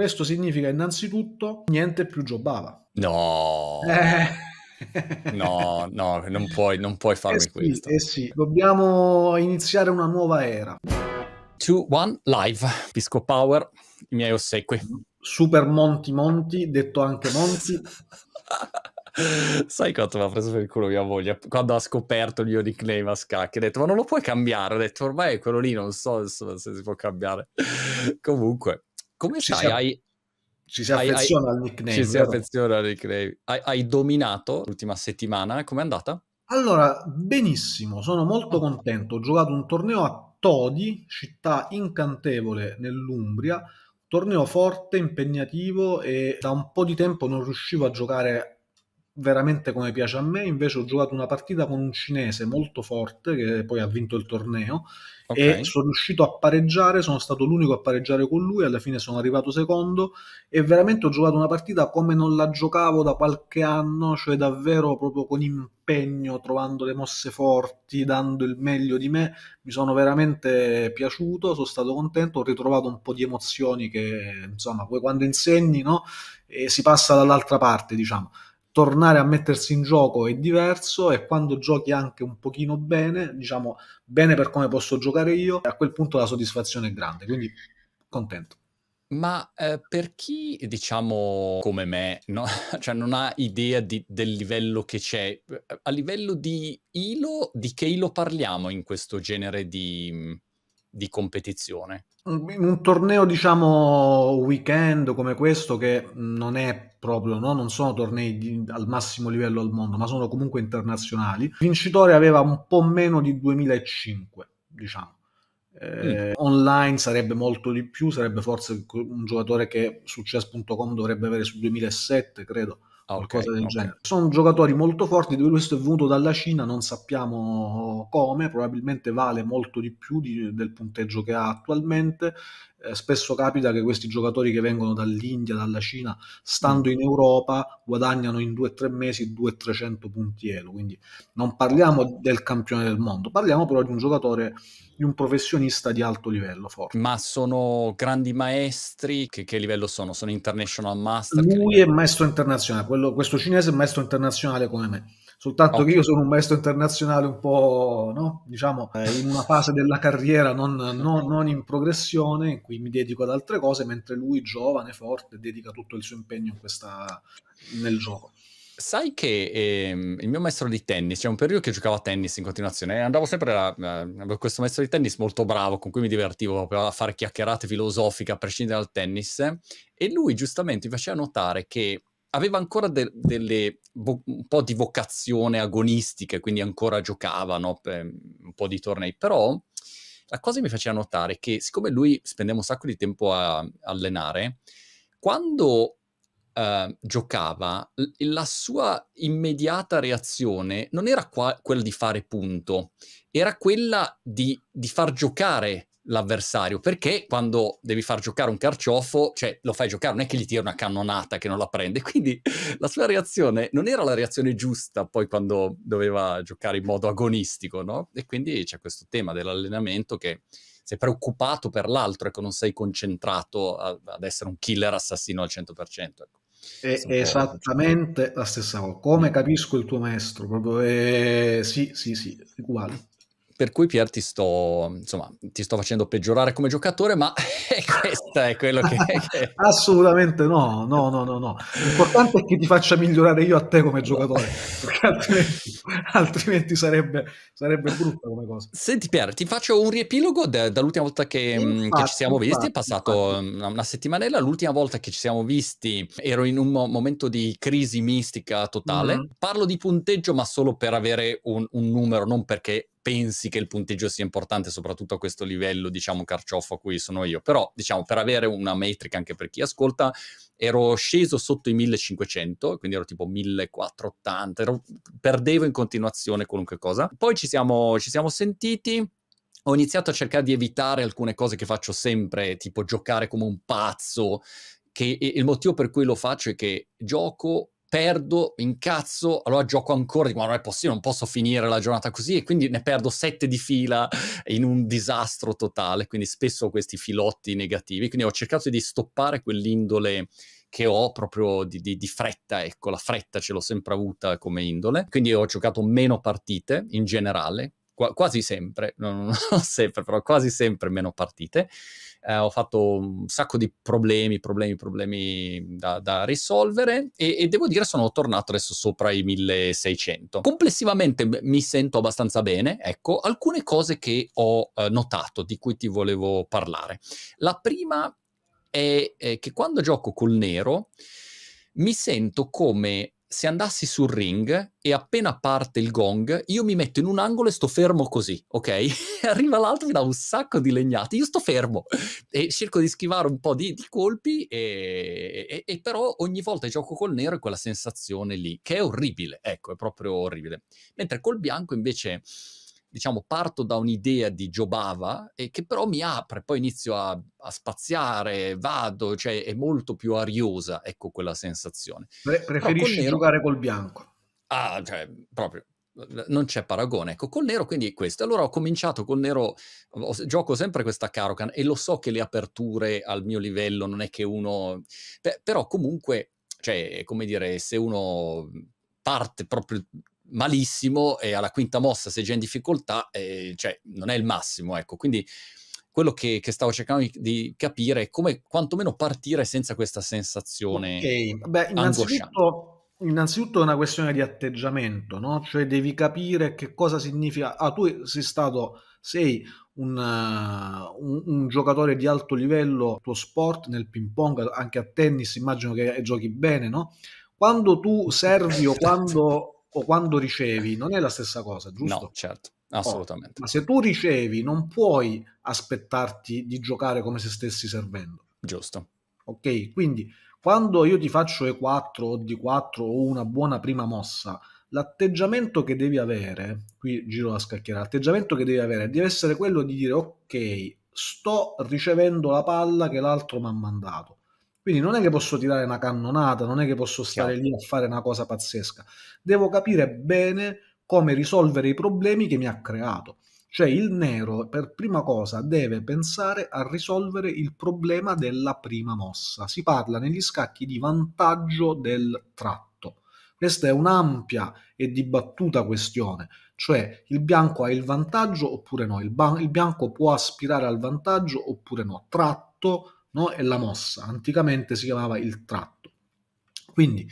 Questo significa innanzitutto niente più giobava. No. Eh. no, no, non puoi, non puoi farmi eh sì, questo. Eh sì, dobbiamo iniziare una nuova era. 2, 1, live. Pisco Power, i miei ossequi. Super Monti Monti, detto anche Monti. Sai quanto mi ha preso per il culo mia moglie quando ha scoperto il mio nickname a scacchi? Ha detto, ma non lo puoi cambiare? Ho detto, ormai è quello lì, non so se si può cambiare. Comunque, come ci sai? Hai, ci si affeziona hai, al nickname. Ci si affeziona al nickname. Hai, hai dominato l'ultima settimana, com'è andata? Allora, benissimo, sono molto contento. Ho giocato un torneo a Todi, città incantevole nell'Umbria, torneo forte, impegnativo e da un po' di tempo non riuscivo a giocare veramente come piace a me. Invece ho giocato una partita con un cinese molto forte che poi ha vinto il torneo okay. e sono riuscito a pareggiare, sono stato l'unico a pareggiare con lui, alla fine sono arrivato secondo e veramente ho giocato una partita come non la giocavo da qualche anno, cioè davvero proprio con impegno, trovando le mosse forti, dando il meglio di me. Mi sono veramente piaciuto, sono stato contento, ho ritrovato un po' di emozioni che insomma poi quando insegni no? e si passa dall'altra parte diciamo tornare a mettersi in gioco è diverso e quando giochi anche un pochino bene, diciamo bene per come posso giocare io, a quel punto la soddisfazione è grande, quindi contento. Ma eh, per chi, diciamo, come me, no? cioè non ha idea di, del livello che c'è, eh, a livello di ILO, di che ILO parliamo in questo genere di, mm, di competizione. Un, un torneo, diciamo, weekend come questo, che non è proprio, no? non sono tornei di, al massimo livello al mondo, ma sono comunque internazionali. Il vincitore aveva un po' meno di 2005, diciamo. Eh, mm. Online sarebbe molto di più, sarebbe forse un giocatore che su chess.com dovrebbe avere su 2007, credo Ah, okay, del okay. genere. Sono giocatori molto forti, questo è venuto dalla Cina, non sappiamo come, probabilmente vale molto di più di, del punteggio che ha attualmente. Eh, spesso capita che questi giocatori che vengono dall'India, dalla Cina, stando mm. in Europa, guadagnano in 2-3 mesi 200-300 punti elo, quindi non parliamo del campione del mondo, parliamo però di un giocatore di un professionista di alto livello forte. Ma sono grandi maestri? Che, che livello sono? Sono international master? Lui è maestro internazionale, quello, questo cinese è un maestro internazionale come me. Soltanto okay. che io sono un maestro internazionale un po', no? diciamo, eh. in una fase della carriera non, non, non, in progressione, in cui mi dedico ad altre cose, mentre lui, giovane, forte, dedica tutto il suo impegno questa, nel gioco. Sai che ehm, il mio maestro di tennis, c'è cioè un periodo che giocavo a tennis in continuazione, e eh, andavo sempre a, eh, questo maestro di tennis molto bravo, con cui mi divertivo a fare chiacchierate filosofiche a prescindere dal tennis, e lui giustamente mi faceva notare che aveva ancora de- delle vo- un po' di vocazione agonistica, quindi ancora giocava no? un po' di tornei, però la cosa mi faceva notare che siccome lui spendeva un sacco di tempo a allenare, quando uh, giocava, l- la sua immediata reazione non era qua- quella di fare punto, era quella di, di far giocare l'avversario, perché quando devi far giocare un carciofo, cioè lo fai giocare, non è che gli tira una cannonata che non la prende, quindi la sua reazione non era la reazione giusta poi quando doveva giocare in modo agonistico, no? E quindi c'è questo tema dell'allenamento che sei preoccupato per l'altro, ecco, non sei concentrato a, ad essere un killer assassino al 100%. Ecco. È esattamente la stessa cosa, come capisco il tuo maestro, proprio eh, sì, sì, sì, uguale. Per cui Pier ti sto, insomma, ti sto facendo peggiorare come giocatore, ma questo è quello che... che... Assolutamente no, no, no, no, no. L'importante è che ti faccia migliorare io a te come giocatore, perché altrimenti, altrimenti sarebbe, sarebbe, brutta come cosa. Senti Pier, ti faccio un riepilogo de, dall'ultima volta che, infatti, mm, che, ci siamo visti, infatti, è passato infatti. una settimanella, l'ultima volta che ci siamo visti ero in un momento di crisi mistica totale. Mm -hmm. Parlo di punteggio ma solo per avere un, un numero, non perché pensi che il punteggio sia importante, soprattutto a questo livello, diciamo, carciofo a cui sono io. Però, diciamo, per avere una metrica anche per chi ascolta, ero sceso sotto i 1500, quindi ero tipo 1480, ero, perdevo in continuazione qualunque cosa. Poi ci siamo, ci siamo sentiti, ho iniziato a cercare di evitare alcune cose che faccio sempre, tipo giocare come un pazzo, che il motivo per cui lo faccio è che gioco perdo, incazzo, allora gioco ancora, dico ma non è possibile, non posso finire la giornata così e quindi ne perdo sette di fila in un disastro totale, quindi spesso questi filotti negativi, quindi ho cercato di stoppare quell'indole che ho proprio di, di, di, fretta, ecco, la fretta ce l'ho sempre avuta come indole, quindi ho giocato meno partite in generale, Qua, quasi sempre, non, non, sempre, però quasi sempre meno partite. Eh, ho fatto un sacco di problemi, problemi, problemi da, da risolvere e, e, devo dire sono tornato adesso sopra i 1600. Complessivamente mi sento abbastanza bene, ecco, alcune cose che ho eh, notato, di cui ti volevo parlare. La prima è, è che quando gioco col nero mi sento come se andassi sul ring e appena parte il gong, io mi metto in un angolo e sto fermo così, ok? Arriva l'altro, mi dà un sacco di legnate, io sto fermo e cerco di schivare un po' di, di colpi e, e, e, però ogni volta che gioco col nero è quella sensazione lì, che è orribile, ecco, è proprio orribile. Mentre col bianco invece diciamo, parto da un'idea di Giobava e che però mi apre, poi inizio a, a spaziare, vado, cioè è molto più ariosa, ecco quella sensazione. Pre- preferisci nero... giocare col bianco. Ah, cioè, proprio, non c'è paragone. Ecco, col nero quindi è questo. Allora ho cominciato col nero, gioco sempre questa Karokan e lo so che le aperture al mio livello non è che uno... Beh, però comunque, cioè, è come dire, se uno parte proprio malissimo e alla quinta mossa sei già in difficoltà, eh, cioè non è il massimo, ecco. Quindi quello che, che, stavo cercando di capire è come quantomeno partire senza questa sensazione Ok, Beh, innanzitutto, innanzitutto è una questione di atteggiamento, no? Cioè devi capire che cosa significa... Ah, tu sei stato... Sei un, eh, un, un, giocatore di alto livello, tuo sport nel ping pong, anche a tennis, immagino che giochi bene, no? Quando tu servi o quando o quando ricevi non è la stessa cosa, giusto? No, certo, oh, assolutamente. Oh, ma se tu ricevi non puoi aspettarti di giocare come se stessi servendo. Giusto. Ok, quindi quando io ti faccio E4 o D4 o una buona prima mossa, l'atteggiamento che devi avere, qui giro la scacchiera, l'atteggiamento che devi avere deve essere quello di dire ok, sto ricevendo la palla che l'altro mi ha mandato quindi non è che posso tirare una cannonata, non è che posso stare Chiaro. lì a fare una cosa pazzesca. Devo capire bene come risolvere i problemi che mi ha creato. Cioè il nero per prima cosa deve pensare a risolvere il problema della prima mossa. Si parla negli scacchi di vantaggio del tratto. Questa è un'ampia e dibattuta questione, cioè il bianco ha il vantaggio oppure no, il, ba- il bianco può aspirare al vantaggio oppure no. Tratto no? è la mossa, anticamente si chiamava il tratto. Quindi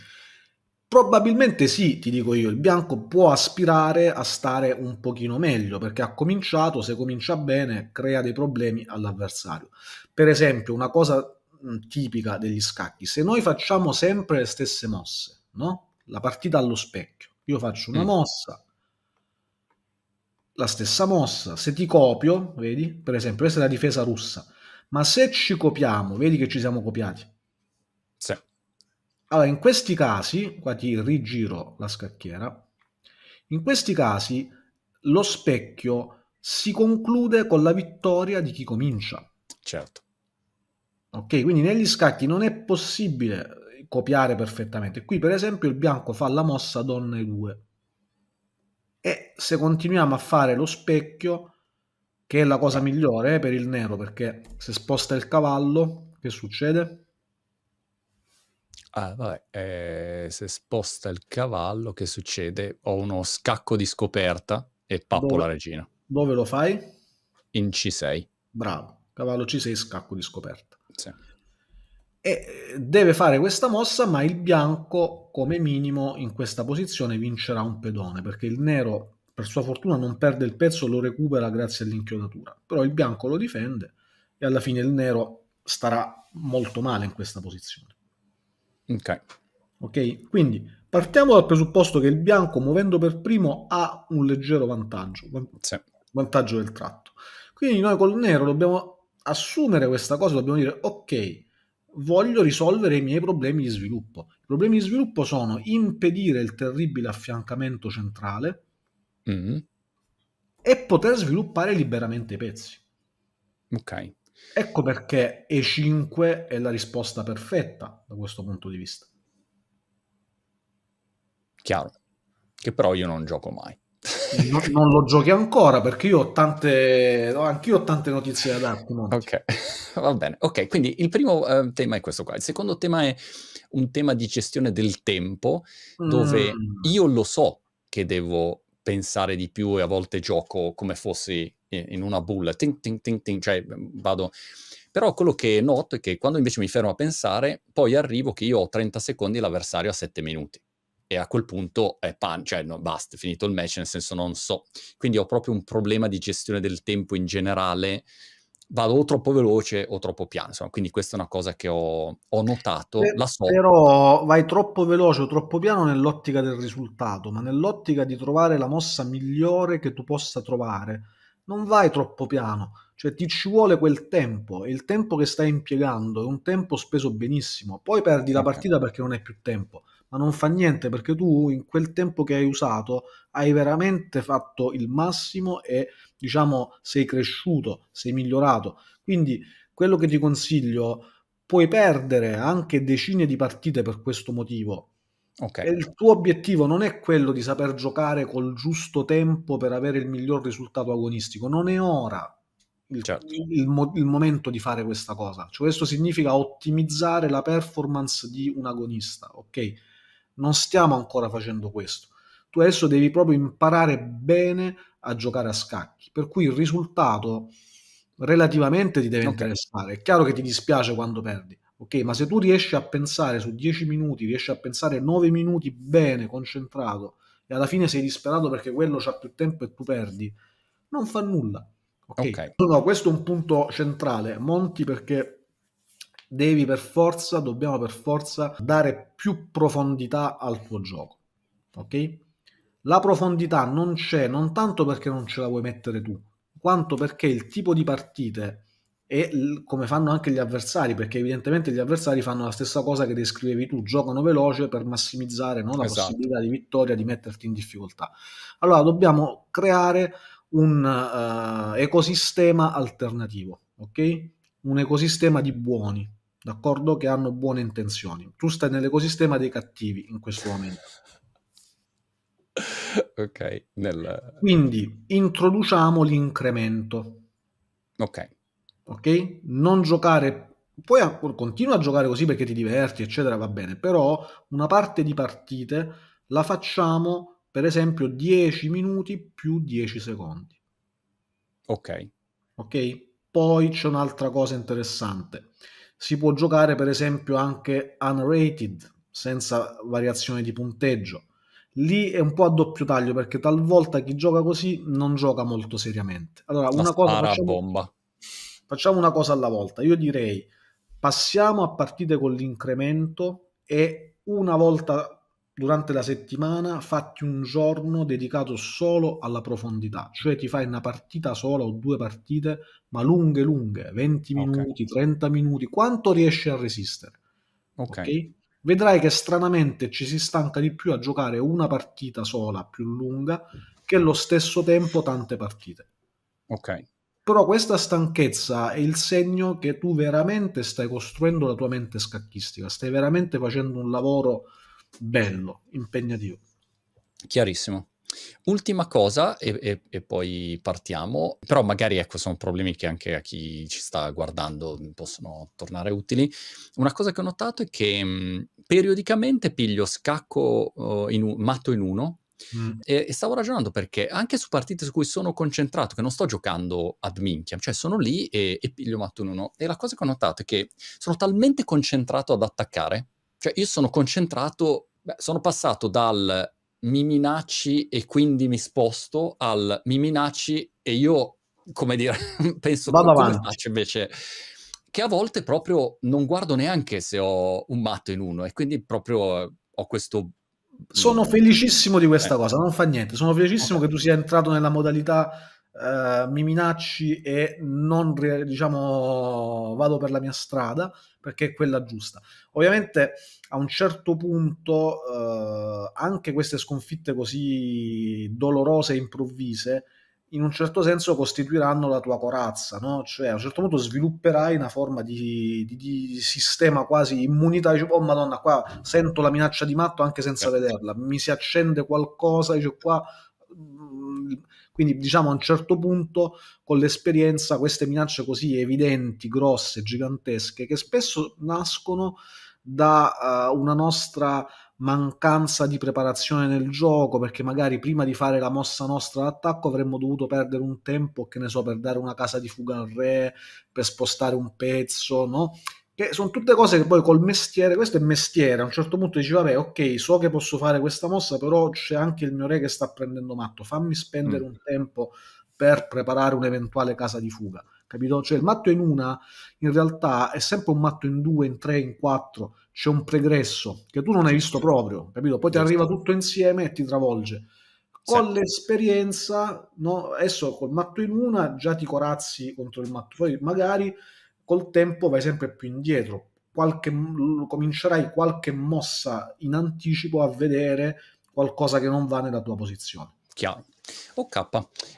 probabilmente sì, ti dico io, il bianco può aspirare a stare un pochino meglio perché ha cominciato, se comincia bene, crea dei problemi all'avversario. Per esempio, una cosa tipica degli scacchi, se noi facciamo sempre le stesse mosse, no? la partita allo specchio, io faccio una mm. mossa, la stessa mossa, se ti copio, vedi, per esempio questa è la difesa russa, ma se ci copiamo, vedi che ci siamo copiati. Sì. Allora, in questi casi, qua ti rigiro la scacchiera, in questi casi lo specchio si conclude con la vittoria di chi comincia. Certo. Ok, quindi negli scacchi non è possibile copiare perfettamente. Qui, per esempio, il bianco fa la mossa donna e 2. E se continuiamo a fare lo specchio, che è la cosa migliore eh, per il nero perché se sposta il cavallo, che succede? Ah, vabbè, eh, se sposta il cavallo, che succede? Ho uno scacco di scoperta e pappo dove, la regina. Dove lo fai? In C6. Bravo, cavallo C6, scacco di scoperta. Sì. E deve fare questa mossa, ma il bianco come minimo in questa posizione vincerà un pedone, perché il nero per sua fortuna non perde il pezzo, lo recupera grazie all'inchiodatura, però il bianco lo difende e alla fine il nero starà molto male in questa posizione. Ok. Ok, quindi partiamo dal presupposto che il bianco muovendo per primo ha un leggero vantaggio, sì. vantaggio del tratto. Quindi noi col nero dobbiamo assumere questa cosa, dobbiamo dire ok, voglio risolvere i miei problemi di sviluppo. I problemi di sviluppo sono impedire il terribile affiancamento centrale, Mm. E poter sviluppare liberamente i pezzi. Ok. Ecco perché E5 è la risposta perfetta da questo punto di vista. Chiaro. Che però io non gioco mai. non, non, lo giochi ancora perché io ho tante, anch'io ho tante notizie da darti. Monti. Ok, va bene. Ok, quindi il primo eh, tema è questo qua. Il secondo tema è un tema di gestione del tempo, dove mm. io lo so che devo pensare di più e a volte gioco come fossi in una bulla, ting, ting, ting, ting, cioè mm, vado... Però quello che noto è che quando invece mi fermo a pensare, poi arrivo che io ho 30 secondi e l'avversario ha 7 minuti. E a quel punto è pan, cioè no, basta, finito il match, nel senso non so. Quindi ho proprio un problema di gestione del tempo in generale, vado o troppo veloce o troppo piano. Insomma, quindi questa è una cosa che ho, ho notato. Eh, so. Però vai troppo veloce o troppo piano nell'ottica del risultato, ma nell'ottica di trovare la mossa migliore che tu possa trovare. Non vai troppo piano, cioè ti ci vuole quel tempo e il tempo che stai impiegando è un tempo speso benissimo. Poi perdi okay. la partita perché non hai più tempo ma non fa niente perché tu in quel tempo che hai usato hai veramente fatto il massimo e diciamo sei cresciuto, sei migliorato. Quindi quello che ti consiglio, puoi perdere anche decine di partite per questo motivo. Okay. il tuo obiettivo non è quello di saper giocare col giusto tempo per avere il miglior risultato agonistico, non è ora. Il, certo. il, il, il, momento di fare questa cosa. Cioè, questo significa ottimizzare la performance di un agonista, ok? Non stiamo ancora facendo questo. Tu adesso devi proprio imparare bene a giocare a scacchi, per cui il risultato relativamente ti deve okay. interessare. È chiaro che ti dispiace quando perdi, ok? Ma se tu riesci a pensare su 10 minuti, riesci a pensare 9 minuti bene, concentrato, e alla fine sei disperato perché quello c'ha più tempo e tu perdi, non fa nulla. Ok. okay. No, questo è un punto centrale. Monti perché devi per forza, dobbiamo per forza dare più profondità al tuo gioco. Ok? La profondità non c'è non tanto perché non ce la vuoi mettere tu, quanto perché il tipo di partite e come fanno anche gli avversari, perché evidentemente gli avversari fanno la stessa cosa che descrivevi tu, giocano veloce per massimizzare no, la esatto. possibilità di vittoria, di metterti in difficoltà. Allora dobbiamo creare un uh, ecosistema alternativo, ok? Un ecosistema di buoni, d'accordo? Che hanno buone intenzioni. Tu stai nell'ecosistema dei cattivi in questo momento. ok, nel... quindi introduciamo l'incremento. Ok. Ok? Non giocare, poi continua a giocare così perché ti diverti, eccetera, va bene, però una parte di partite la facciamo per esempio 10 minuti più 10 secondi. Ok. Ok? Poi c'è un'altra cosa interessante si può giocare per esempio anche unrated, senza variazione di punteggio. Lì è un po' a doppio taglio perché talvolta chi gioca così non gioca molto seriamente. Allora, una cosa facciamo, bomba. facciamo una cosa alla volta. Io direi passiamo a partite con l'incremento e una volta durante la settimana fatti un giorno dedicato solo alla profondità, cioè ti fai una partita sola o due partite, ma lunghe, lunghe, 20 okay. minuti, 30 minuti, quanto riesci a resistere. Okay. ok? Vedrai che stranamente ci si stanca di più a giocare una partita sola più lunga che allo stesso tempo tante partite. Ok. Però questa stanchezza è il segno che tu veramente stai costruendo la tua mente scacchistica, stai veramente facendo un lavoro bello, impegnativo. Chiarissimo. Ultima cosa, e, e, e, poi partiamo, però magari ecco, sono problemi che anche a chi ci sta guardando possono tornare utili. Una cosa che ho notato è che mh, mm, periodicamente piglio scacco uh, in un, matto in uno mm. e, e, stavo ragionando perché anche su partite su cui sono concentrato, che non sto giocando ad minchia, cioè sono lì e, piglio matto in uno. E la cosa che ho notato è che sono talmente concentrato ad attaccare cioè io sono concentrato, beh, sono passato dal mi minacci e quindi mi sposto al mi minacci e io, come dire, penso Vado avanti. invece che a volte proprio non guardo neanche se ho un matto in uno e quindi proprio ho questo sono felicissimo di questa eh. cosa, non fa niente. Sono felicissimo okay. che tu sia entrato nella modalità eh, mi minacci e non diciamo vado per la mia strada, perché è quella giusta. Ovviamente a un certo punto eh, anche queste sconfitte così dolorose e improvvise in un certo senso costituiranno la tua corazza, no? cioè a un certo punto svilupperai una forma di, di, di sistema quasi immunità, dici oh madonna qua sento la minaccia di matto anche senza certo. vederla, mi si accende qualcosa, dici qua quindi diciamo a un certo punto con l'esperienza queste minacce così evidenti, grosse, gigantesche, che spesso nascono da uh, una nostra mancanza di preparazione nel gioco, perché magari prima di fare la mossa nostra d'attacco avremmo dovuto perdere un tempo, che ne so, per dare una casa di fuga al re, per spostare un pezzo, no? Che sono tutte cose che poi col mestiere, questo è mestiere, a un certo punto dici vabbè ok so che posso fare questa mossa però c'è anche il mio re che sta prendendo matto, fammi spendere mm. un tempo per preparare un'eventuale casa di fuga, capito? Cioè il matto in una in realtà è sempre un matto in due, in tre, in quattro, c'è un pregresso che tu non hai visto proprio, capito? Poi ti arriva tutto insieme e ti travolge. Con sì. l'esperienza, no? adesso col matto in una già ti corazzi contro il matto, poi magari col tempo vai sempre più indietro, qualche, comincerai qualche mossa in anticipo a vedere qualcosa che non va nella tua posizione. Chiaro. Ok,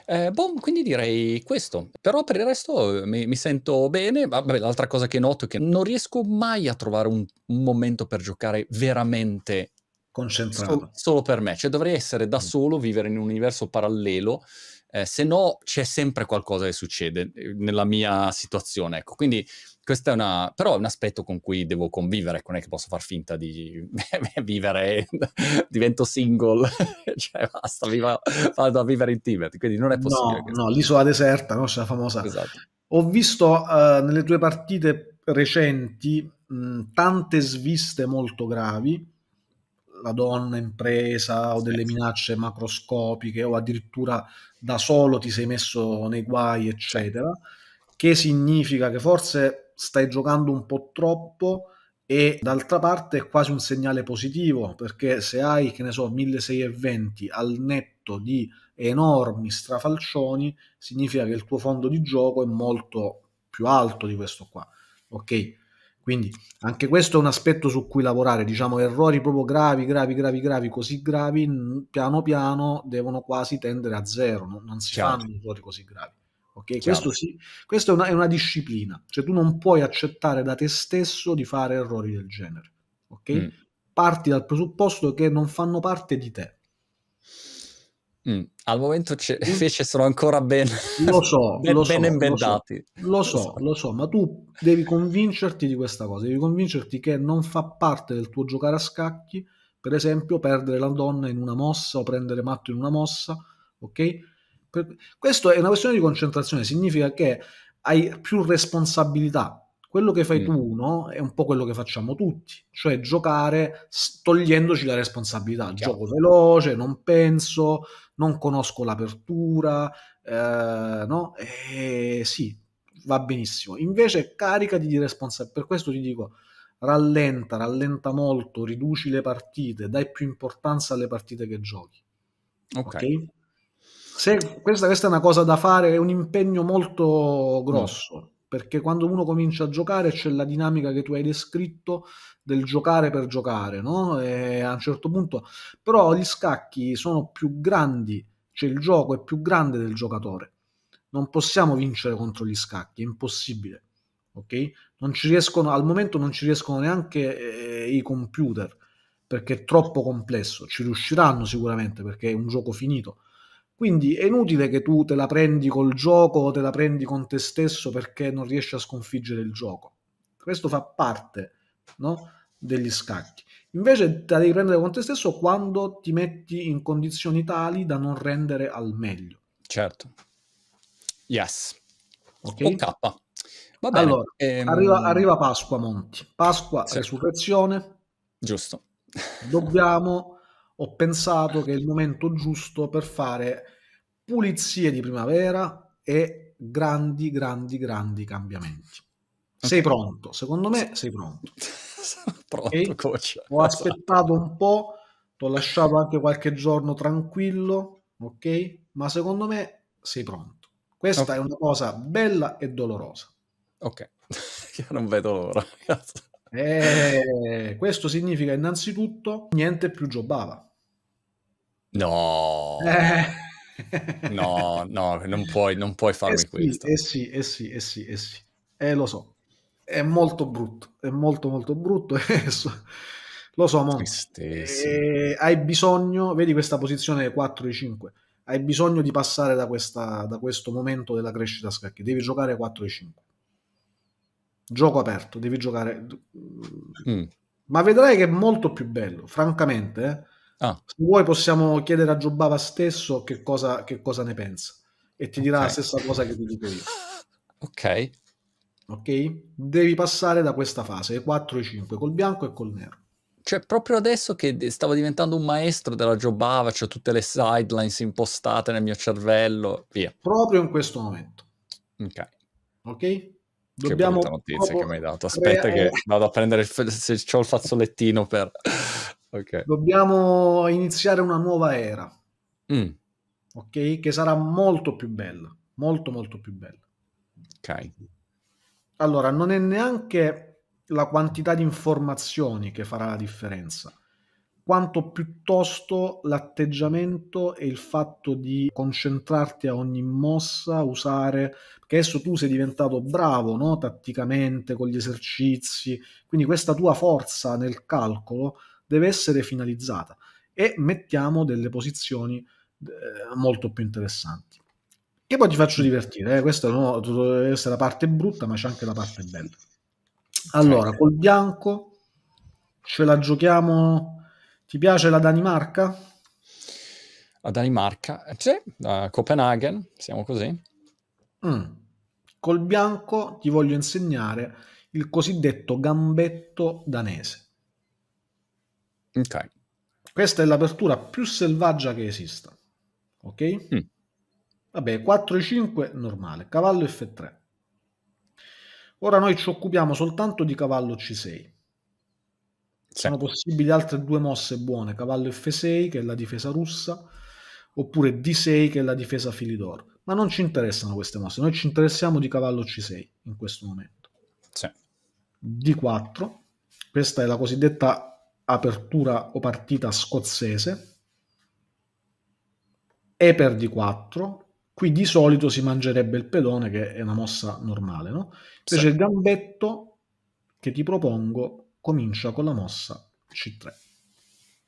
eh, boh, quindi direi questo, però per il resto eh, mi, mi sento bene, Vabbè, l'altra cosa che noto è che non riesco mai a trovare un, un momento per giocare veramente concentrato. Solo, solo per me, cioè dovrei essere da mm. solo, vivere in un universo parallelo eh, se no c'è sempre qualcosa che succede eh, nella mia situazione, ecco, quindi questo è una, però è un aspetto con cui devo convivere, non è che posso far finta di vivere, divento single, cioè basta, viva, vado a vivere in Tibet, quindi non è possibile. No, no l'isola deserta, no? c'è la famosa... Esatto. Ho visto uh, nelle tue partite recenti mh, tante sviste molto gravi, la donna impresa o delle minacce macroscopiche o addirittura da solo ti sei messo nei guai, eccetera, che significa che forse stai giocando un po' troppo e d'altra parte è quasi un segnale positivo perché se hai, che ne so, 1620 al netto di enormi strafalcioni, significa che il tuo fondo di gioco è molto più alto di questo qua. Ok, quindi anche questo è un aspetto su cui lavorare, diciamo errori proprio gravi, gravi, gravi, gravi, così gravi, piano piano devono quasi tendere a zero, non, non si Chiaro. fanno errori così gravi. Okay? Questo, sì, questo è, una, è, una, disciplina, cioè tu non puoi accettare da te stesso di fare errori del genere. Okay? Mm. Parti dal presupposto che non fanno parte di te. Mm. Al momento c- invece sono ancora ben, lo so, ben, lo so, ben embendati. Lo so, lo so, lo so, ma tu devi convincerti di questa cosa, devi convincerti che non fa parte del tuo giocare a scacchi, per esempio, perdere la donna in una mossa o prendere matto in una mossa, ok? Per... Questo è una questione di concentrazione, significa che hai più responsabilità. Quello che fai mm. tu, no? È un po' quello che facciamo tutti, cioè giocare togliendoci la responsabilità. Chiaro. Gioco veloce, non penso, non conosco l'apertura, eh, no? E eh, sì, va benissimo. Invece caricati di responsabilità, per questo ti dico, rallenta, rallenta molto, riduci le partite, dai più importanza alle partite che giochi. Ok. okay? Se, questa, questa, è una cosa da fare, è un impegno molto mm. grosso perché quando uno comincia a giocare c'è la dinamica che tu hai descritto del giocare per giocare, no? E a un certo punto però gli scacchi sono più grandi, cioè il gioco è più grande del giocatore. Non possiamo vincere contro gli scacchi, è impossibile. Ok? Non ci riescono, al momento non ci riescono neanche eh, i computer perché è troppo complesso. Ci riusciranno sicuramente perché è un gioco finito quindi è inutile che tu te la prendi col gioco o te la prendi con te stesso perché non riesci a sconfiggere il gioco. Questo fa parte no? degli scacchi. Invece te la devi prendere con te stesso quando ti metti in condizioni tali da non rendere al meglio. Certo. Yes. Ok. Con K. Va bene. Allora, ehm... arriva, arriva Pasqua, Monti. Pasqua, sì. resurrezione. Certo. Giusto. Dobbiamo ho pensato che è il momento giusto per fare pulizie di primavera e grandi, grandi, grandi cambiamenti. Okay. Sei pronto? Secondo me sei pronto. pronto, okay? coach. Ho aspettato un po', ti ho lasciato anche qualche giorno tranquillo, ok? Ma secondo me sei pronto. Questa okay. è una cosa bella e dolorosa. Ok, io non vedo l'ora, Eh, questo significa innanzitutto niente più giobava. No. Eh. no, no, non puoi, non puoi eh farmi eh sì, questo. Eh sì, eh sì, eh sì, eh sì. Eh lo so. È molto brutto, è molto molto brutto. Eh, lo so, Monti. Eh, hai bisogno, vedi questa posizione 4 e 5, hai bisogno di passare da, questa, da questo momento della crescita a scacchi, devi giocare 4 e 5. Gioco aperto, devi giocare... Mm. Ma vedrai che è molto più bello, francamente. Eh? Ah. Se vuoi possiamo chiedere a Giobava stesso che cosa, che cosa ne pensa e ti dirà la stessa cosa che ti dico io. Ok. Ok? Devi passare da questa fase, 4 e 5, col bianco e col nero. Cioè, proprio adesso che stavo diventando un maestro della Giobava, c'ho cioè tutte le sidelines impostate nel mio cervello, via. Proprio in questo momento. Ok. Ok? Dobbiamo che brutta notizia che mi hai dato. Aspetta, creare... che vado a prendere il, se ho il fazzolettino per Okay. Dobbiamo iniziare una nuova era, mm. ok? Che sarà molto più bella, molto molto più bella. Ok. Allora, non è neanche la quantità di informazioni che farà la differenza, quanto piuttosto l'atteggiamento e il fatto di concentrarti a ogni mossa, usare, perché adesso tu sei diventato bravo no? tatticamente con gli esercizi, quindi questa tua forza nel calcolo deve essere finalizzata e mettiamo delle posizioni eh, molto più interessanti. Che poi ti faccio divertire, eh? questa, no, questa, è la parte brutta, ma c'è anche la parte bella. Allora, col bianco ce la giochiamo. Ti piace la Danimarca? La Danimarca, eh, sì, a Copenaghen, siamo così. Mm. Col bianco ti voglio insegnare il cosiddetto gambetto danese. Ok. Questa è l'apertura più selvaggia che esista. Ok? Mm. Vabbè, 4 e 5 normale, cavallo F3. Ora noi ci occupiamo soltanto di cavallo C6. Sono sì. possibili altre due mosse buone, cavallo F6 che è la difesa russa, oppure D6 che è la difesa Filidor. Ma non ci interessano queste mosse, noi ci interessiamo di cavallo C6 in questo momento. Sì. D4, questa è la cosiddetta apertura o partita scozzese, e per d4, qui di solito si mangerebbe il pedone che è una mossa normale, no? Invece sì. il gambetto che ti propongo comincia con la mossa c3.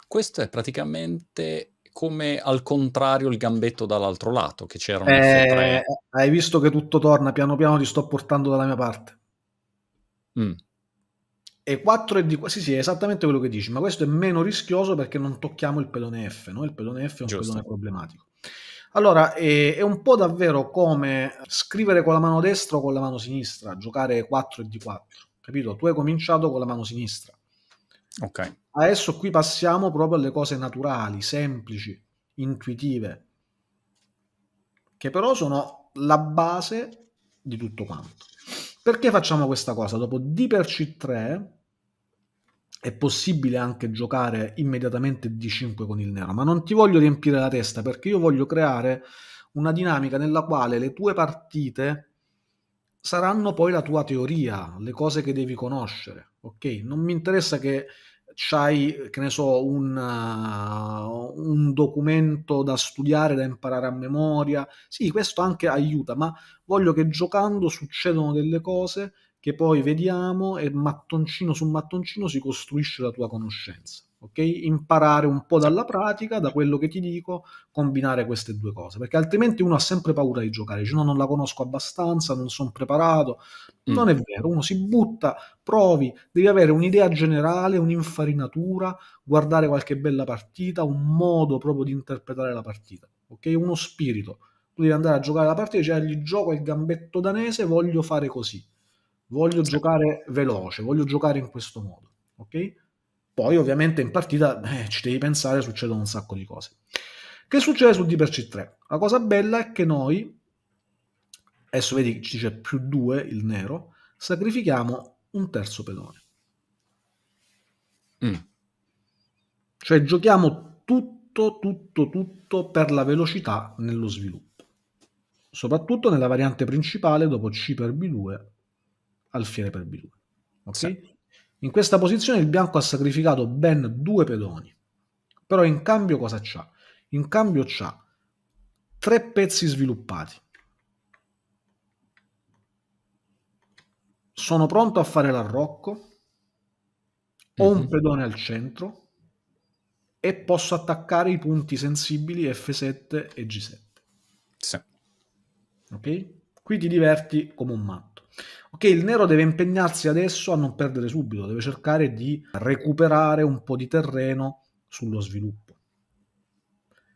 Questo è praticamente come al contrario il gambetto dall'altro lato, che c'era eh, Hai visto che tutto torna piano piano, ti sto portando dalla mia parte. Mm e 4 è di qua. Sì, sì, è esattamente quello che dici, ma questo è meno rischioso perché non tocchiamo il pedone F, no? il pedone F è un Giusto. pedone problematico. Allora, è, è, un po' davvero come scrivere con la mano destra o con la mano sinistra, giocare 4 e di 4, capito? Tu hai cominciato con la mano sinistra. Ok. Adesso qui passiamo proprio alle cose naturali, semplici, intuitive, che però sono la base di tutto quanto. Perché facciamo questa cosa? Dopo D per C3 è possibile anche giocare immediatamente D5 con il nero, ma non ti voglio riempire la testa perché io voglio creare una dinamica nella quale le tue partite saranno poi la tua teoria, le cose che devi conoscere, ok? Non mi interessa che c'hai, che ne so, un, uh, un, documento da studiare, da imparare a memoria. Sì, questo anche aiuta, ma voglio che giocando succedano delle cose che poi vediamo e mattoncino su mattoncino si costruisce la tua conoscenza ok? Imparare un po' dalla pratica, da quello che ti dico, combinare queste due cose, perché altrimenti uno ha sempre paura di giocare, dice no, non la conosco abbastanza, non sono preparato. Mm. Non è vero, uno si butta, provi, devi avere un'idea generale, un'infarinatura, guardare qualche bella partita, un modo proprio di interpretare la partita, ok? Uno spirito. Tu devi andare a giocare la partita, cioè gli gioco il gambetto danese, voglio fare così, voglio giocare veloce, voglio giocare in questo modo, ok? Poi ovviamente in partita eh, ci devi pensare, succedono un sacco di cose. Che succede su D per C3? La cosa bella è che noi, adesso vedi che ci dice più 2 il nero, sacrifichiamo un terzo pedone. Mm. Cioè giochiamo tutto, tutto, tutto per la velocità nello sviluppo. Soprattutto nella variante principale dopo C per B2, alfiere per B2. Ok? Sì. In questa posizione il bianco ha sacrificato ben due pedoni. Però in cambio cosa c'ha? In cambio c'ha tre pezzi sviluppati. Sono pronto a fare l'arrocco. Ho un mhm. pedone al centro e posso attaccare i punti sensibili F7 e G7. Sì. Ok? Qui ti diverti come un matto. Ok, il nero deve impegnarsi adesso a non perdere subito, deve cercare di recuperare un po' di terreno sullo sviluppo.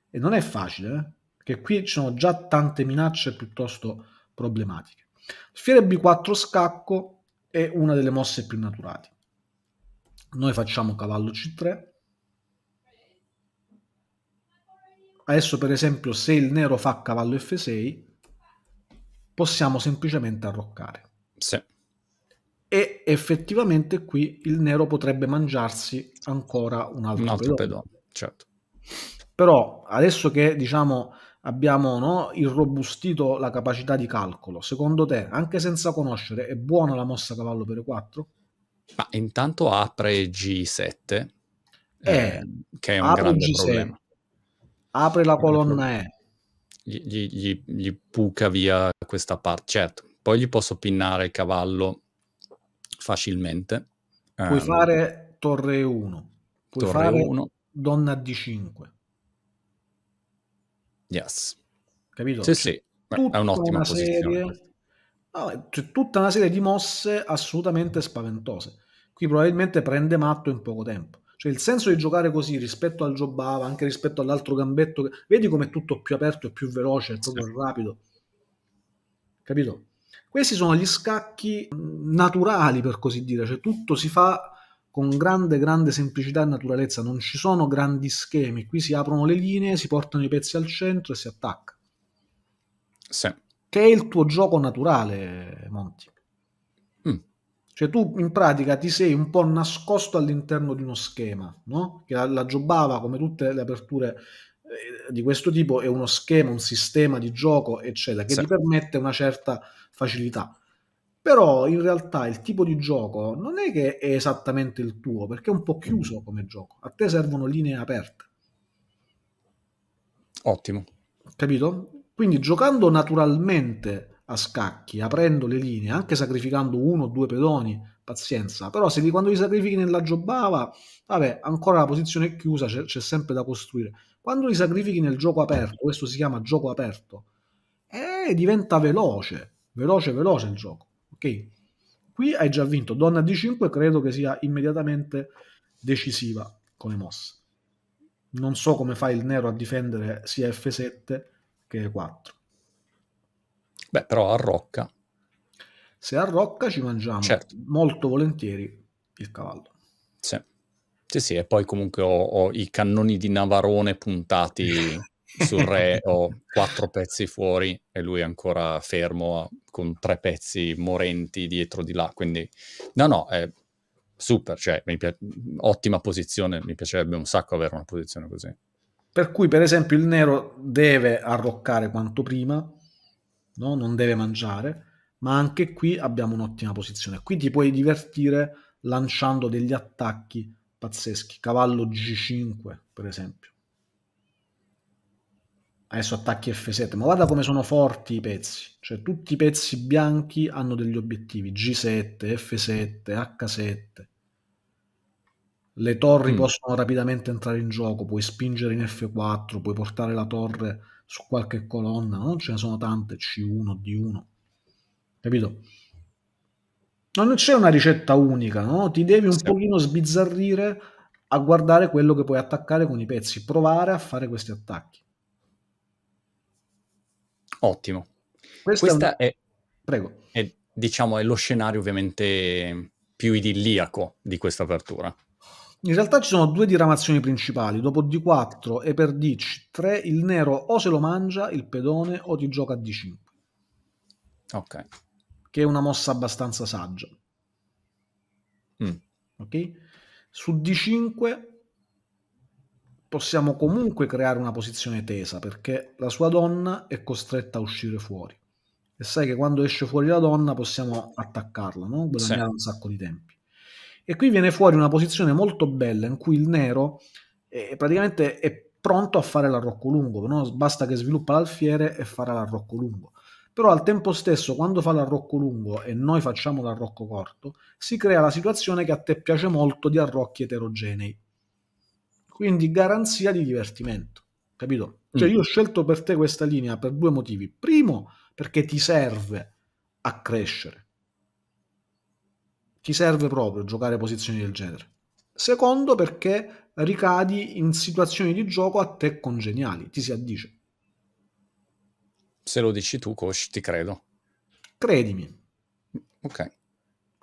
E non è facile, eh? perché qui ci sono già tante minacce piuttosto problematiche. Sfiere B4 scacco è una delle mosse più naturali. Noi facciamo cavallo C3. Adesso per esempio se il nero fa cavallo F6, possiamo semplicemente arroccare. Sì. E effettivamente qui il nero potrebbe mangiarsi ancora un altro, un altro pedone. pedone. Certo. Però adesso che diciamo abbiamo no, irrobustito la capacità di calcolo, secondo te, anche senza conoscere, è buona la mossa cavallo per 4? Ma intanto apre G7, eh, ehm, che è un grande G6, problema. Apre la colonna E gli, gli, gli puca via questa parte. Certo, poi gli posso pinnare il cavallo facilmente. Puoi um, fare torre 1, puoi torre fare 1. donna d5. Yes. Capito? Sì, sì, è un'ottima posizione. Serie... No, eh, c'è tutta una serie di mosse assolutamente spaventose. Qui probabilmente prende matto in poco tempo. Cioè il senso di giocare così rispetto al Jobava, anche rispetto all'altro gambetto, vedi come è tutto più aperto e più veloce, è proprio sì. rapido. Capito? Questi sono gli scacchi mm, naturali, per così dire, cioè tutto si fa con grande, grande semplicità e naturalezza, non ci sono grandi schemi, qui si aprono le linee, si portano i pezzi al centro e si attacca. Sì. Che è il tuo gioco naturale, Monti. Cioè tu in pratica ti sei un po' nascosto all'interno di uno schema, no? Che la, la Jobbava, come tutte le aperture eh, di questo tipo, è uno schema, un sistema di gioco, eccetera, che sì. ti permette una certa facilità. Però in realtà il tipo di gioco non è che è esattamente il tuo, perché è un po' chiuso mm. come gioco. A te servono linee aperte. Ottimo. Capito? Quindi giocando naturalmente a scacchi, aprendo le linee, anche sacrificando uno o due pedoni, pazienza, però se li, quando li sacrifichi nella giobava, vabbè, ancora la posizione è chiusa, c'è, c'è sempre da costruire. Quando li sacrifichi nel gioco aperto, questo si chiama gioco aperto, eh, diventa veloce, veloce, veloce il gioco, ok? Qui hai già vinto, donna d5 credo che sia immediatamente decisiva come mossa. Non so come fa il nero a difendere sia F7 che E4. Beh, però arrocca. Se arrocca ci mangiamo certo. molto volentieri il cavallo. Sì. Sì, sì, e poi comunque ho, ho i cannoni di Navarone puntati sul re, ho quattro pezzi fuori e lui è ancora fermo con tre pezzi morenti dietro di là, quindi no, no, è super, cioè pi- ottima posizione, mi piacerebbe un sacco avere una posizione così. Per cui per esempio il nero deve arroccare quanto prima, no? non deve mangiare, ma anche qui abbiamo un'ottima posizione. Qui ti puoi divertire lanciando degli attacchi pazzeschi, cavallo G5 per esempio. Adesso attacchi F7, ma guarda come sono forti i pezzi, cioè tutti i pezzi bianchi hanno degli obiettivi, G7, F7, H7. Le torri mm. possono rapidamente entrare in gioco, puoi spingere in F4, puoi portare la torre su qualche colonna, non ce ne sono tante C1, D1, capito? Non c'è una ricetta unica, no? ti devi un sì. pochino sbizzarrire a guardare quello che puoi attaccare con i pezzi, provare a fare questi attacchi. Ottimo. Questa, Questa è, Prego. È, diciamo, è lo scenario ovviamente più idilliaco di questa apertura. In realtà ci sono due diramazioni principali, dopo D4 e per D3 il nero o se lo mangia il pedone o ti gioca a D5. Ok. Che è una mossa abbastanza saggia. Mm. Ok? Su D5 possiamo comunque creare una posizione tesa perché la sua donna è costretta a uscire fuori. E sai che quando esce fuori la donna possiamo attaccarla, no? Guadagnare sì. un sacco di tempi. E qui viene fuori una posizione molto bella in cui il nero è, eh, praticamente è pronto a fare l'arrocco lungo, no? basta che sviluppa l'alfiere e farà l'arrocco lungo. Però al tempo stesso, quando fa l'arrocco lungo e noi facciamo l'arrocco corto, si crea la situazione che a te piace molto di arrocchi eterogenei. Quindi garanzia di divertimento, capito? Cioè mm. io ho scelto per te questa linea per due motivi. Primo, perché ti serve a crescere ti serve proprio giocare posizioni del genere. Secondo perché ricadi in situazioni di gioco a te congeniali, ti si addice. Se lo dici tu, coach, ti credo. Credimi. Ok.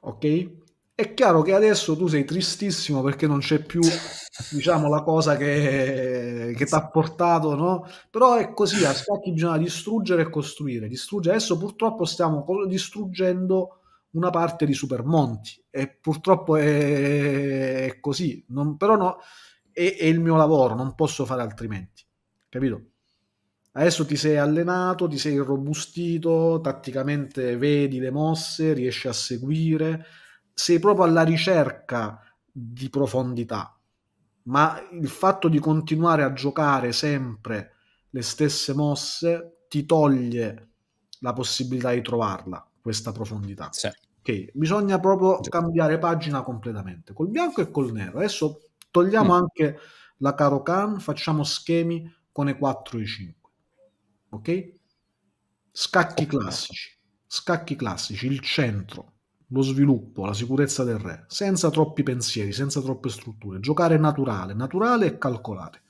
Ok? È chiaro che adesso tu sei tristissimo perché non c'è più, diciamo, la cosa che, che ti ha portato, no? Però è così, a scacchi bisogna distruggere e costruire. Distruggere. Adesso purtroppo stiamo distruggendo una parte di Supermonti e purtroppo è, è così, non, però no, è, è il mio lavoro, non posso fare altrimenti, capito? Adesso ti sei allenato, ti sei irrobustito, tatticamente vedi le mosse, riesci a seguire, sei proprio alla ricerca di profondità, ma il fatto di continuare a giocare sempre le stesse mosse ti toglie la possibilità di trovarla, questa profondità. Certo che bisogna proprio cambiare pagina completamente col bianco e col nero. Adesso togliamo mm. anche la caro can, facciamo schemi con i 4 e 5. Ok? Scacchi classici, scacchi classici, il centro, lo sviluppo, la sicurezza del re, senza troppi pensieri, senza troppe strutture, giocare naturale, naturale e calcolare.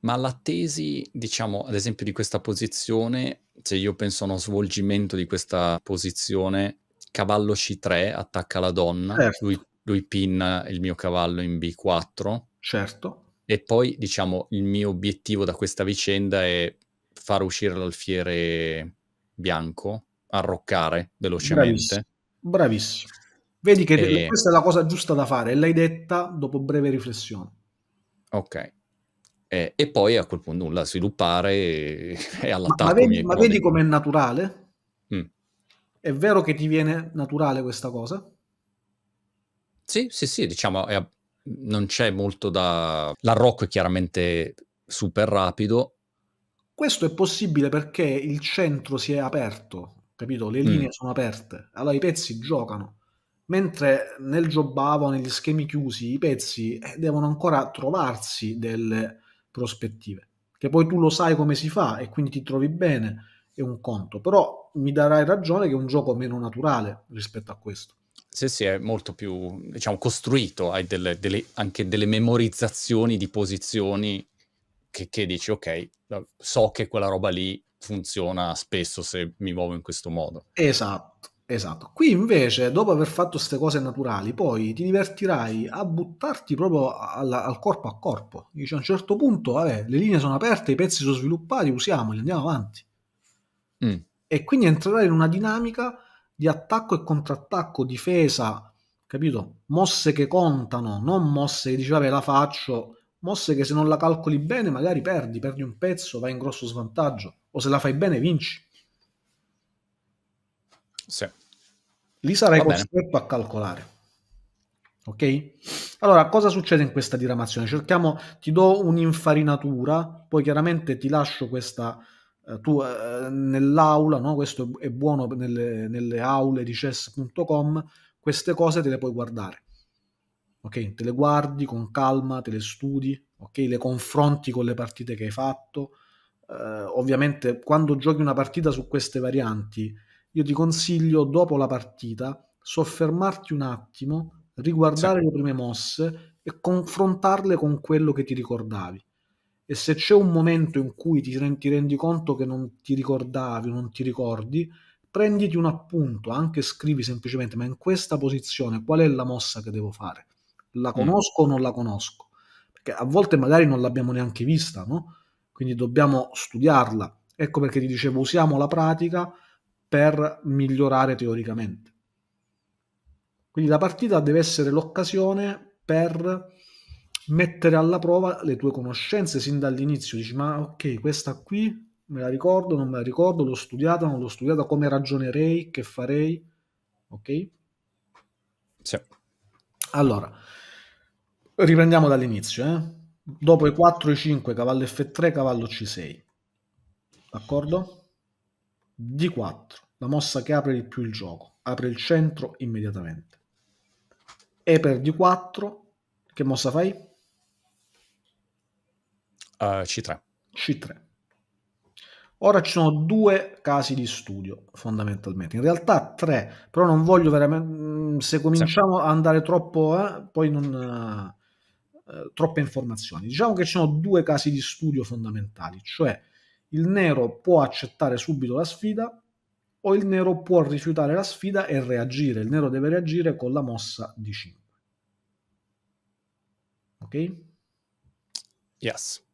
Ma la tesi, diciamo, ad esempio di questa posizione, se io penso a uno svolgimento di questa posizione, cavallo C3 attacca la donna, certo. lui, lui pinna il mio cavallo in B4. Certo. E poi, diciamo, il mio obiettivo da questa vicenda è far uscire l'alfiere bianco, arroccare velocemente. Bravissimo. Bravissimo. Vedi che e... questa è la cosa giusta da fare, l'hai detta dopo breve riflessione. Ok. E, e poi a quel punto nulla, sviluppare e, e all'attacco. Ma, ma vedi, ma vedi com'è naturale? Mm. È vero che ti viene naturale questa cosa? Sì, sì, sì, diciamo, è, non c'è molto da... L'arrocco è chiaramente super rapido. Questo è possibile perché il centro si è aperto, capito? Le mm. linee mm. sono aperte, allora i pezzi giocano. Mentre nel jobbavo, negli schemi chiusi, i pezzi eh, devono ancora trovarsi delle prospettive. Che poi tu lo sai come si fa e quindi ti trovi bene è un conto, però mi darai ragione che è un gioco meno naturale rispetto a questo. Sì, sì, è molto più, diciamo, costruito, hai delle, delle, anche delle memorizzazioni di posizioni che, che dici, ok, so che quella roba lì funziona spesso se mi muovo in questo modo. Esatto. Esatto, qui invece dopo aver fatto queste cose naturali, poi ti divertirai a buttarti proprio al, al corpo a corpo. Dici a un certo punto, vabbè, le linee sono aperte, i pezzi sono sviluppati, usiamoli, andiamo avanti. Mm. E quindi entrerà in una dinamica di attacco e contrattacco, difesa, capito? Mosse che contano, non mosse che dici vabbè la faccio, mosse che se non la calcoli bene magari perdi, perdi un pezzo, vai in grosso svantaggio, o se la fai bene vinci. Sì. Lì sarai costretto a calcolare. Ok? Allora, cosa succede in questa diramazione? Cerchiamo, ti do un'infarinatura, poi chiaramente ti lascio questa eh, tu eh, nell'aula, no? questo è buono nelle, nelle aule di chess.com, queste cose te le puoi guardare. Ok, te le guardi con calma, te le studi, ok, le confronti con le partite che hai fatto. Eh, ovviamente quando giochi una partita su queste varianti, io ti consiglio dopo la partita soffermarti un attimo, riguardare sì. le prime mosse e confrontarle con quello che ti ricordavi e se c'è un momento in cui ti, ti rendi conto che non ti ricordavi o non ti ricordi, prenditi un appunto, anche scrivi semplicemente, ma in questa posizione qual è la mossa che devo fare? La mm. conosco mm. o non la conosco? Perché a volte magari non l'abbiamo neanche vista, no? Quindi dobbiamo studiarla. Ecco perché ti dicevo, usiamo la pratica per migliorare teoricamente. Quindi la partita deve essere l'occasione per mettere alla prova le tue conoscenze sin dall'inizio. Dici, ma ok, questa qui me la ricordo, non me la ricordo, l'ho studiata, non l'ho studiata, come ragionerei, che farei, ok? Sì. Allora, riprendiamo dall'inizio, eh? Dopo i 4 e 5, cavallo F3, cavallo C6. D'accordo? D4, la mossa che apre di più il gioco, apre il centro immediatamente. E per D4, che mossa fai? Uh, C3. C3. Ora ci sono due casi di studio fondamentalmente, in realtà tre, però non voglio veramente, mm, se cominciamo sì. a andare troppo, eh, poi non, eh, eh, troppe informazioni. Diciamo che ci sono due casi di studio fondamentali, cioè il nero può accettare subito la sfida o il nero può rifiutare la sfida e reagire, il nero deve reagire con la mossa di 5. Ok? Yes.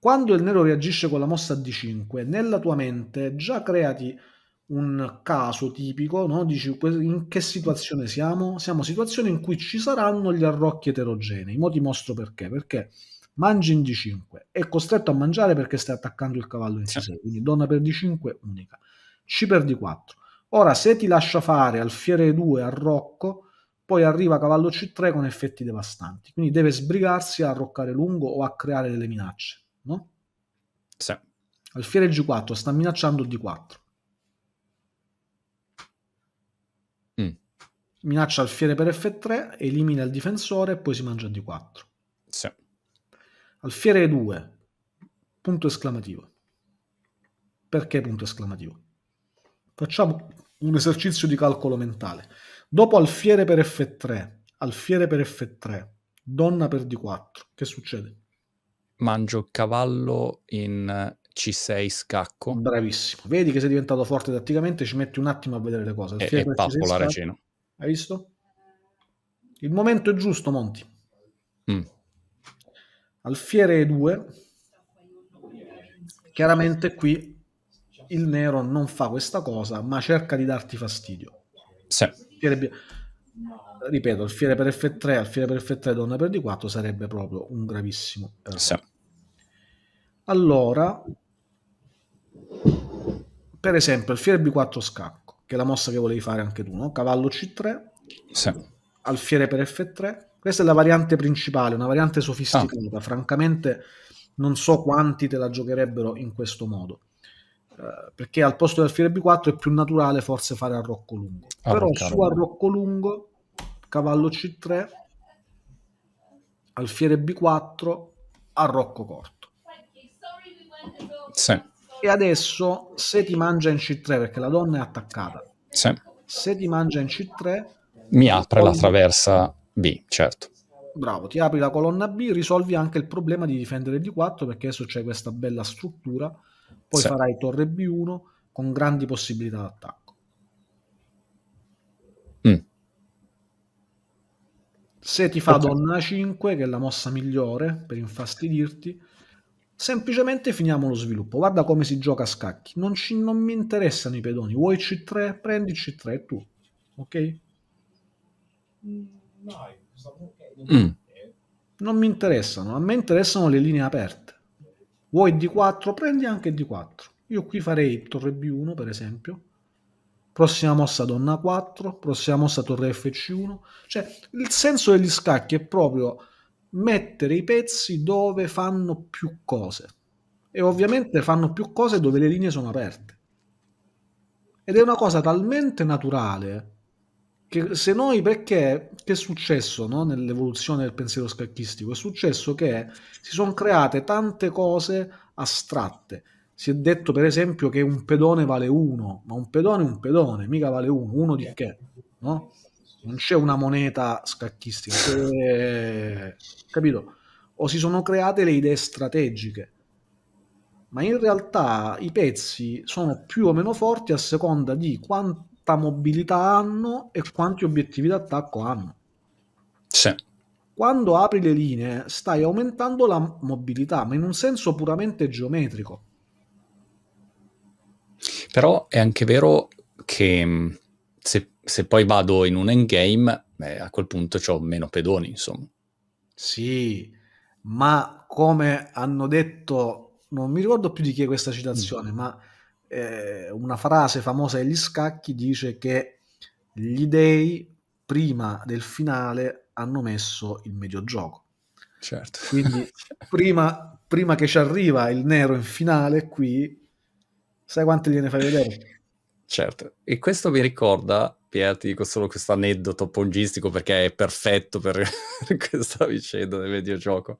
Quando il nero reagisce con la mossa D5, nella tua mente già creati un caso tipico, no? dici in che situazione siamo? Siamo situazioni in cui ci saranno gli arrocchi eterogenei. Mo ti mostro perché. Perché mangi in D5, è costretto a mangiare perché stai attaccando il cavallo in C6, sì. quindi donna per D5 unica. C per D4. Ora, se ti lascia fare al fiere 2 arrocco, poi arriva cavallo C3 con effetti devastanti, quindi deve sbrigarsi a arroccare lungo o a creare delle minacce. Sì. Alfiere G4 sta minacciando D4. Mm. Minaccia alfiere per F3, elimina il difensore e poi si mangia D4. Sì. Alfiere 2, punto esclamativo. Perché punto esclamativo? Facciamo un esercizio di calcolo mentale. Dopo alfiere per F3, alfiere per F3, donna per D4, che succede? mangio cavallo in eh, C6 scacco. Bravissimo. Vedi che sei diventato forte tatticamente, ci metti un attimo a vedere le cose. E, e pappo la recena. Hai visto? Il momento è giusto, Monti. Mm. Alfiere 2. Chiaramente qui il nero non fa questa cosa, ma cerca di darti fastidio. Sì. Alfiere... Ripeto, alfiere per F3, alfiere per F3, donna per D4 sarebbe proprio un gravissimo errore. Sì. Allora, per esempio, il fiere B4 scacco, che è la mossa che volevi fare anche tu, no? Cavallo C3, sì. alfiere per F3. Questa è la variante principale, una variante sofisticata. Ah. Francamente, non so quanti te la giocherebbero in questo modo. Eh, perché al posto del fiere B4 è più naturale forse fare arrocco lungo. Ah, Però caro. su arrocco lungo, cavallo C3, alfiere B4, arrocco corto. Sì. E adesso se ti mangia in C3 perché la donna è attaccata. Sì. Se ti mangia in C3 mi apre la traversa B, certo. Bravo, ti apri la colonna B, risolvi anche il problema di difendere D4 perché adesso c'è questa bella struttura, poi sì. farai torre B1 con grandi possibilità d'attacco. Mm. Se ti fa okay. donna 5, che è la mossa migliore per infastidirti, Semplicemente finiamo lo sviluppo. Guarda come si gioca a scacchi. Non, ci, non mi interessano i pedoni. Vuoi C3? Prendi C3 e tu. Ok? Mm. mm. Non mi interessano. A me interessano le linee aperte. Vuoi D4? Prendi anche D4. Io qui farei torre B1 per esempio. Prossima mossa donna 4. Prossima mossa torre FC1. Cioè il senso degli scacchi è proprio mettere i pezzi dove fanno più cose e ovviamente fanno più cose dove le linee sono aperte ed è una cosa talmente naturale che se noi perché che è successo no? nell'evoluzione del pensiero scacchistico è successo che si sono create tante cose astratte si è detto per esempio che un pedone vale uno ma un pedone è un pedone mica vale uno uno di che no? non c'è una moneta scacchistica, c'è... capito? O si sono create le idee strategiche, ma in realtà i pezzi sono più o meno forti a seconda di quanta mobilità hanno e quanti obiettivi d'attacco hanno. Sì. Quando apri le linee stai aumentando la mobilità, ma in un senso puramente geometrico. Però è anche vero che mm, se se poi vado in un endgame, beh, a quel punto ho meno pedoni, insomma. Sì, ma come hanno detto, non mi ricordo più di chi è questa citazione, mm. ma eh, una frase famosa degli scacchi dice che gli dei prima del finale hanno messo il medio gioco. Certo. Quindi prima, prima che ci arriva il nero in finale qui, sai quanti gliene fai vedere? Certo, e questo mi ricorda Pier, ti dico solo questo aneddoto pongistico perché è perfetto per questa vicenda del videogioco.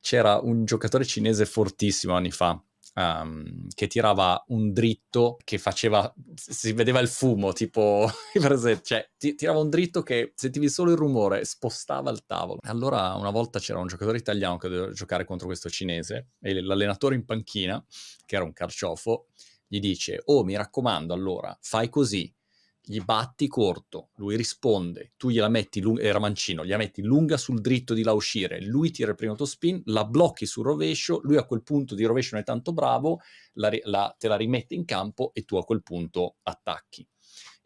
C'era un giocatore cinese fortissimo anni fa, Um, che tirava un dritto che faceva, si vedeva il fumo, tipo, cioè, ti, tirava un dritto che sentivi solo il rumore, spostava il tavolo. Allora una volta c'era un giocatore italiano che doveva giocare contro questo cinese e l'allenatore in panchina, che era un carciofo, gli dice, oh mi raccomando allora, fai così, gli batti corto, lui risponde, tu gliela metti, lung- era mancino, gliela metti lunga sul dritto di là uscire, lui tira il primo autospin, la blocchi sul rovescio, lui a quel punto di rovescio non è tanto bravo, la, la, te la rimette in campo e tu a quel punto attacchi.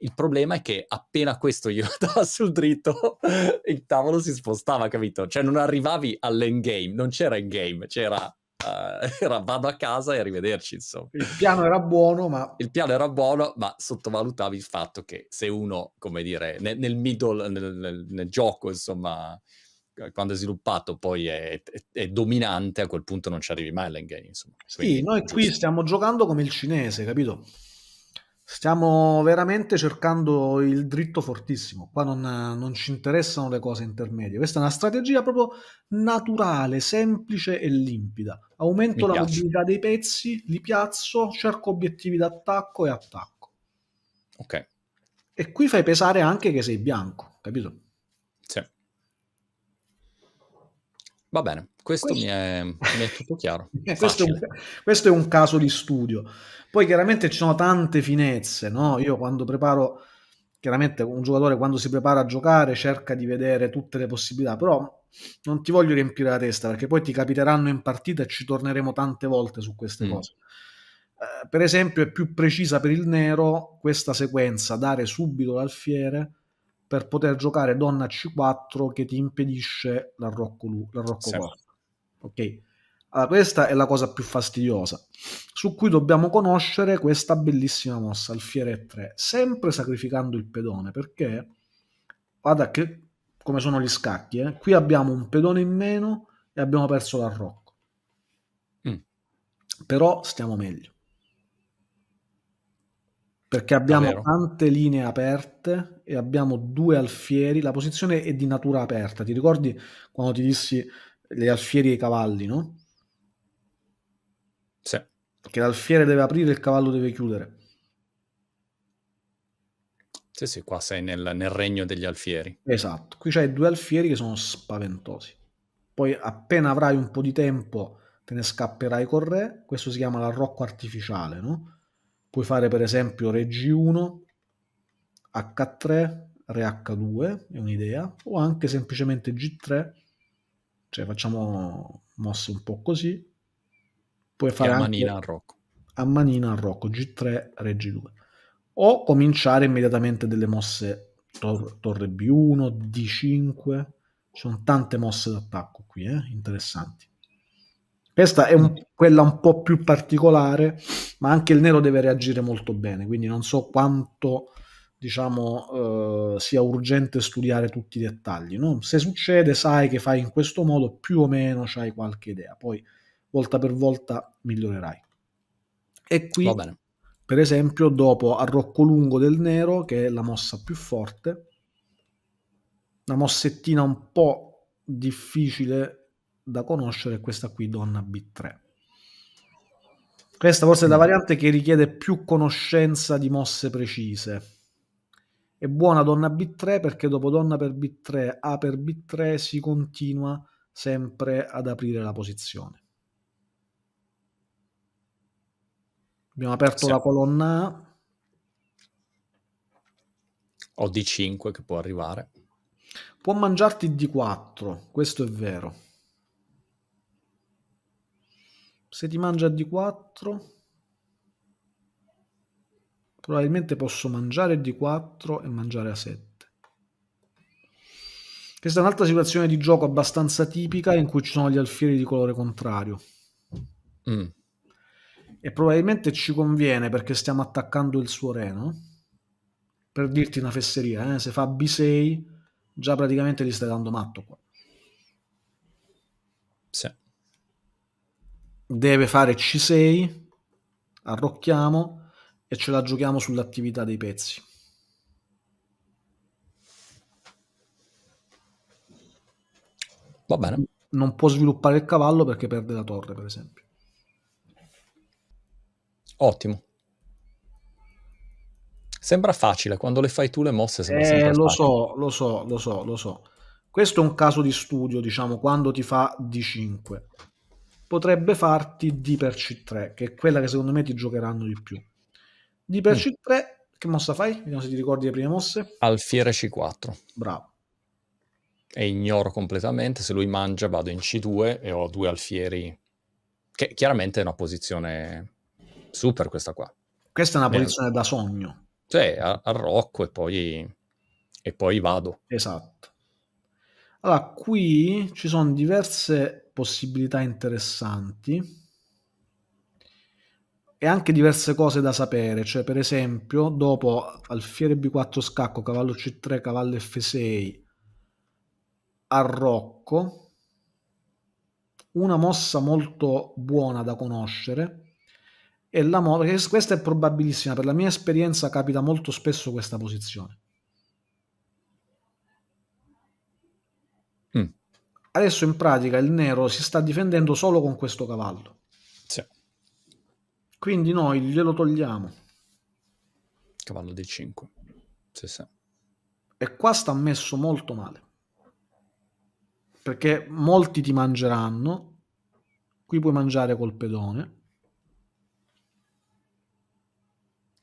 Il problema è che appena questo glielo andava sul dritto, il tavolo si spostava, capito? Cioè non arrivavi all'endgame, non c'era endgame, c'era uh, era vado a casa e arrivederci, insomma. Il piano era buono, ma... Il piano era buono, ma sottovalutavi il fatto che se uno, come dire, nel, nel middle, nel, nel, nel, gioco, insomma, eh, quando è sviluppato poi è, è, è, dominante, a quel punto non ci arrivi mai all'endgame, insomma. Quindi, sì, noi qui stiamo giocando come il cinese, capito? Stiamo veramente cercando il dritto fortissimo, qua non, non, ci interessano le cose intermedie, questa è una strategia proprio naturale, semplice e limpida. Aumento la mobilità dei pezzi, li piazzo, cerco obiettivi d'attacco e attacco. Ok. E qui fai pesare anche che sei bianco, capito? Va bene, questo, questo... Mi, è, mi, è, tutto chiaro. questo, è un, questo, è un, caso di studio. Poi chiaramente ci sono tante finezze, no? Io quando preparo, chiaramente un giocatore quando si prepara a giocare cerca di vedere tutte le possibilità, però non ti voglio riempire la testa perché poi ti capiteranno in partita e ci torneremo tante volte su queste mm. cose. Eh, per esempio è più precisa per il nero questa sequenza, dare subito l'alfiere per poter giocare donna C4 che ti impedisce l'arrocco, l'arrocco sì. 4. Ok. Allora, questa è la cosa più fastidiosa, su cui dobbiamo conoscere questa bellissima mossa, alfiere 3, sempre sacrificando il pedone, perché guarda che come sono gli scacchi, eh? qui abbiamo un pedone in meno e abbiamo perso l'arrocco. Mm. Però stiamo meglio perché abbiamo tante linee aperte e abbiamo due alfieri, la posizione è di natura aperta, ti ricordi quando ti dissi le alfieri e i cavalli, no? Sì. Che l'alfiere deve aprire e il cavallo deve chiudere. Sì, sì, qua sei nel, nel regno degli alfieri. Esatto, qui c'hai due alfieri che sono spaventosi. Poi appena avrai un po' di tempo te ne scapperai con re, questo si chiama l'arrocco artificiale, no? Puoi fare per esempio re G1, H3, re H2, è un'idea, o anche semplicemente G3, cioè facciamo mosse un po' così. Puoi fare a manina al rocco. A manina al rocco, G3, re G2. O cominciare immediatamente delle mosse tor- torre B1, D5, ci sono tante mosse d'attacco qui, eh? interessanti. Questa è un, mm. quella un po' più particolare, ma anche il nero deve reagire molto bene, quindi non so quanto diciamo, eh, sia urgente studiare tutti i dettagli. No? Se succede, sai che fai in questo modo, più o meno hai qualche idea, poi volta per volta migliorerai. E qui, per esempio, dopo arrocco lungo del nero, che è la mossa più forte, una mossettina un po' difficile da conoscere è questa qui, donna B3. Questa forse è la mm. variante che richiede più conoscenza di mosse precise. È buona donna B3 perché dopo donna per B3, A per B3 si continua sempre ad aprire la posizione. Abbiamo aperto Siamo. la colonna A. Ho D5 che può arrivare. Può mangiarti D4, questo è vero. Se ti mangia D4, probabilmente posso mangiare D4 e mangiare A7. Questa è un'altra situazione di gioco abbastanza tipica in cui ci sono gli alfieri di colore contrario. Mm. E probabilmente ci conviene perché stiamo attaccando il suo reno. Per dirti una fesseria, eh? se fa B6 già praticamente gli stai dando matto qua. Sì deve fare C6, arrocchiamo e ce la giochiamo sull'attività dei pezzi. Va bene. Non può sviluppare il cavallo perché perde la torre, per esempio. Ottimo. Sembra facile, quando le fai tu le mosse sembra eh, sempre lo so, lo so, lo so, lo so. Questo è un caso di studio, diciamo, quando ti fa D5 potrebbe farti D per C3, che è quella che secondo me ti giocheranno di più. D per mm. C3, che mossa fai? Vediamo se ti ricordi le prime mosse. Alfiere C4. Bravo. E ignoro completamente, se lui mangia vado in C2 e ho due alfieri, che chiaramente è una posizione super questa qua. Questa è una posizione da sogno. Cioè, arrocco e poi, e poi vado. Esatto. Allora, qui ci sono diverse possibilità interessanti e anche diverse cose da sapere, cioè per esempio dopo alfiere b4 scacco, cavallo c3, cavallo f6 a rocco, una mossa molto buona da conoscere e la mossa, questa è probabilissima, per la mia esperienza capita molto spesso questa posizione adesso in pratica il nero si sta difendendo solo con questo cavallo. Sì. Quindi noi glielo togliamo. Cavallo D5. Sì, sì. E qua sta messo molto male. Perché molti ti mangeranno. Qui puoi mangiare col pedone.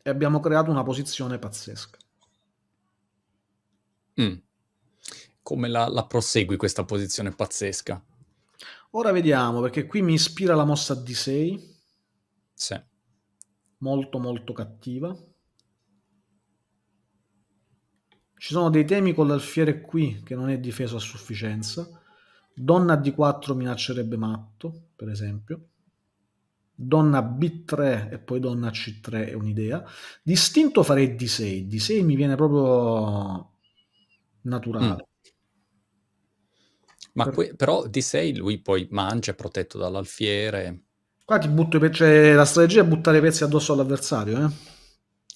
E abbiamo creato una posizione pazzesca. Mm come la, la prosegui questa posizione pazzesca? Ora vediamo, perché qui mi ispira la mossa d 6. Sì. Molto molto cattiva. Ci sono dei temi con l'alfiere qui che non è difeso a sufficienza. Donna D4 minaccerebbe matto, per esempio. Donna B3 e poi donna C3 è un'idea. Distinto farei D6. D6 mi viene proprio naturale. Mm. Ma que- però di 6 lui poi mangia, è protetto dall'alfiere. Qua ti butto i pezzi, cioè, la strategia è buttare i pezzi addosso all'avversario, eh?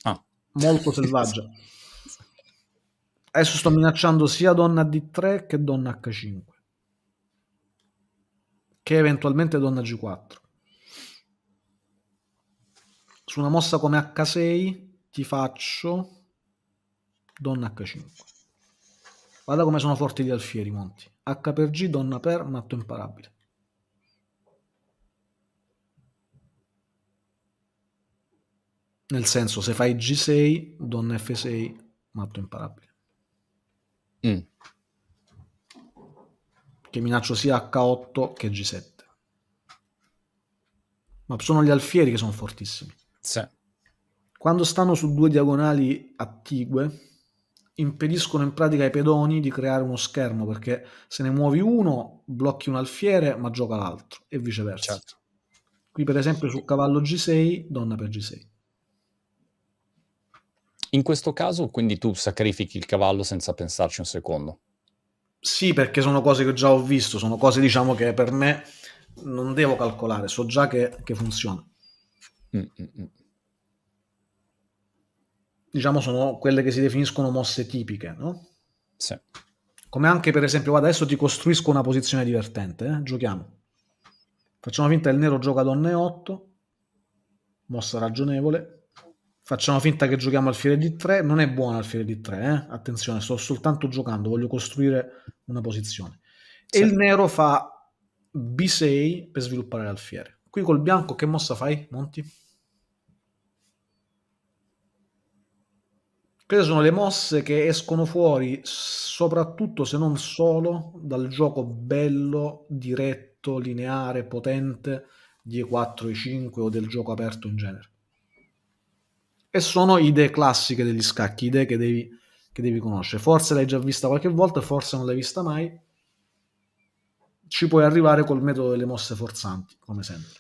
Ah. Molto selvaggia. Adesso sto minacciando sia donna D3 che donna H5. Che eventualmente donna G4. Su una mossa come H6 ti faccio donna H5. Guarda come sono forti gli alfieri, Monti. H per G, donna per, matto imparabile. Nel senso, se fai G6, donna F6, matto imparabile. Mm. Che minaccio sia H8 che G7. Ma sono gli alfieri che sono fortissimi. Sì. Quando stanno su due diagonali attigue, impediscono in pratica ai pedoni di creare uno schermo perché se ne muovi uno blocchi un alfiere ma gioca l'altro e viceversa. Certo. Qui per esempio su cavallo G6, donna per G6. In questo caso quindi tu sacrifichi il cavallo senza pensarci un secondo. Sì, perché sono cose che già ho visto, sono cose diciamo che per me non devo calcolare, so già che, che funziona. Mm, mm, mm diciamo, sono quelle che si definiscono mosse tipiche, no? Sì. Come anche, per esempio, guarda, adesso ti costruisco una posizione divertente, eh? giochiamo. Facciamo finta che il nero gioca donne 8, mossa ragionevole. Facciamo finta che giochiamo al alfiere di 3, non è buono alfiere di 3, eh? attenzione, sto soltanto giocando, voglio costruire una posizione. Sì. E il nero fa B6 per sviluppare l'alfiere. Qui col bianco che mossa fai, Monti? Queste sono le mosse che escono fuori, soprattutto se non solo, dal gioco bello, diretto, lineare, potente di E4, E5 o del gioco aperto in genere. E sono idee classiche degli scacchi, idee che devi, che devi conoscere. Forse l'hai già vista qualche volta, forse non l'hai vista mai. Ci puoi arrivare col metodo delle mosse forzanti, come sempre.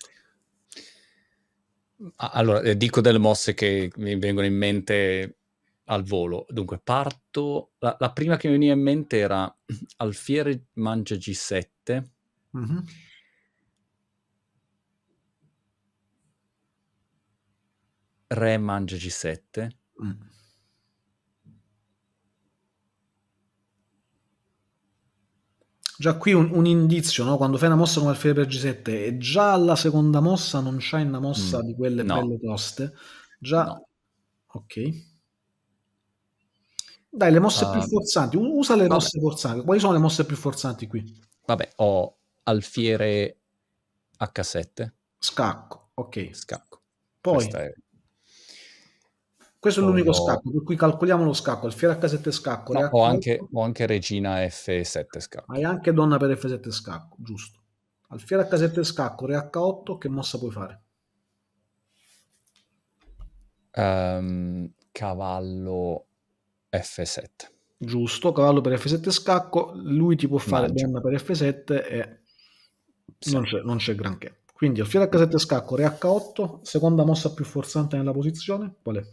Allora, eh, dico delle mosse che mi vengono in mente al volo. Dunque, parto. La, la, prima che mi veniva in mente era Alfiere Mangia G7. Mm-hmm. Re Mangia G7. Mm. Già qui un, un indizio, no? quando fai una mossa come alfiere per G7 e già alla seconda mossa non c'hai una mossa mm. di quelle no. belle toste, già... No. Ok. Dai, le mosse uh, più ehm, forzanti, usa le vabbè. mosse forzanti. Quali sono le mosse più forzanti qui? Vabbè, ho alfiere H7. Scacco, ok. Scacco. Poi... È... Questo è Poi l'unico ho... scacco, per cui calcoliamo lo scacco, alfiere H7 scacco. No, ho, anche, ho, anche, regina F7 scacco. Hai anche donna per F7 scacco, giusto. Alfiere H7 scacco, re H8, che mossa puoi fare? Um, cavallo F7. Giusto, cavallo per F7 scacco, lui ti può fare danna per F7 e sì. non, c'è, non, c'è, granché. Quindi alfiere H7 scacco, re H8, seconda mossa più forzante nella posizione, qual è?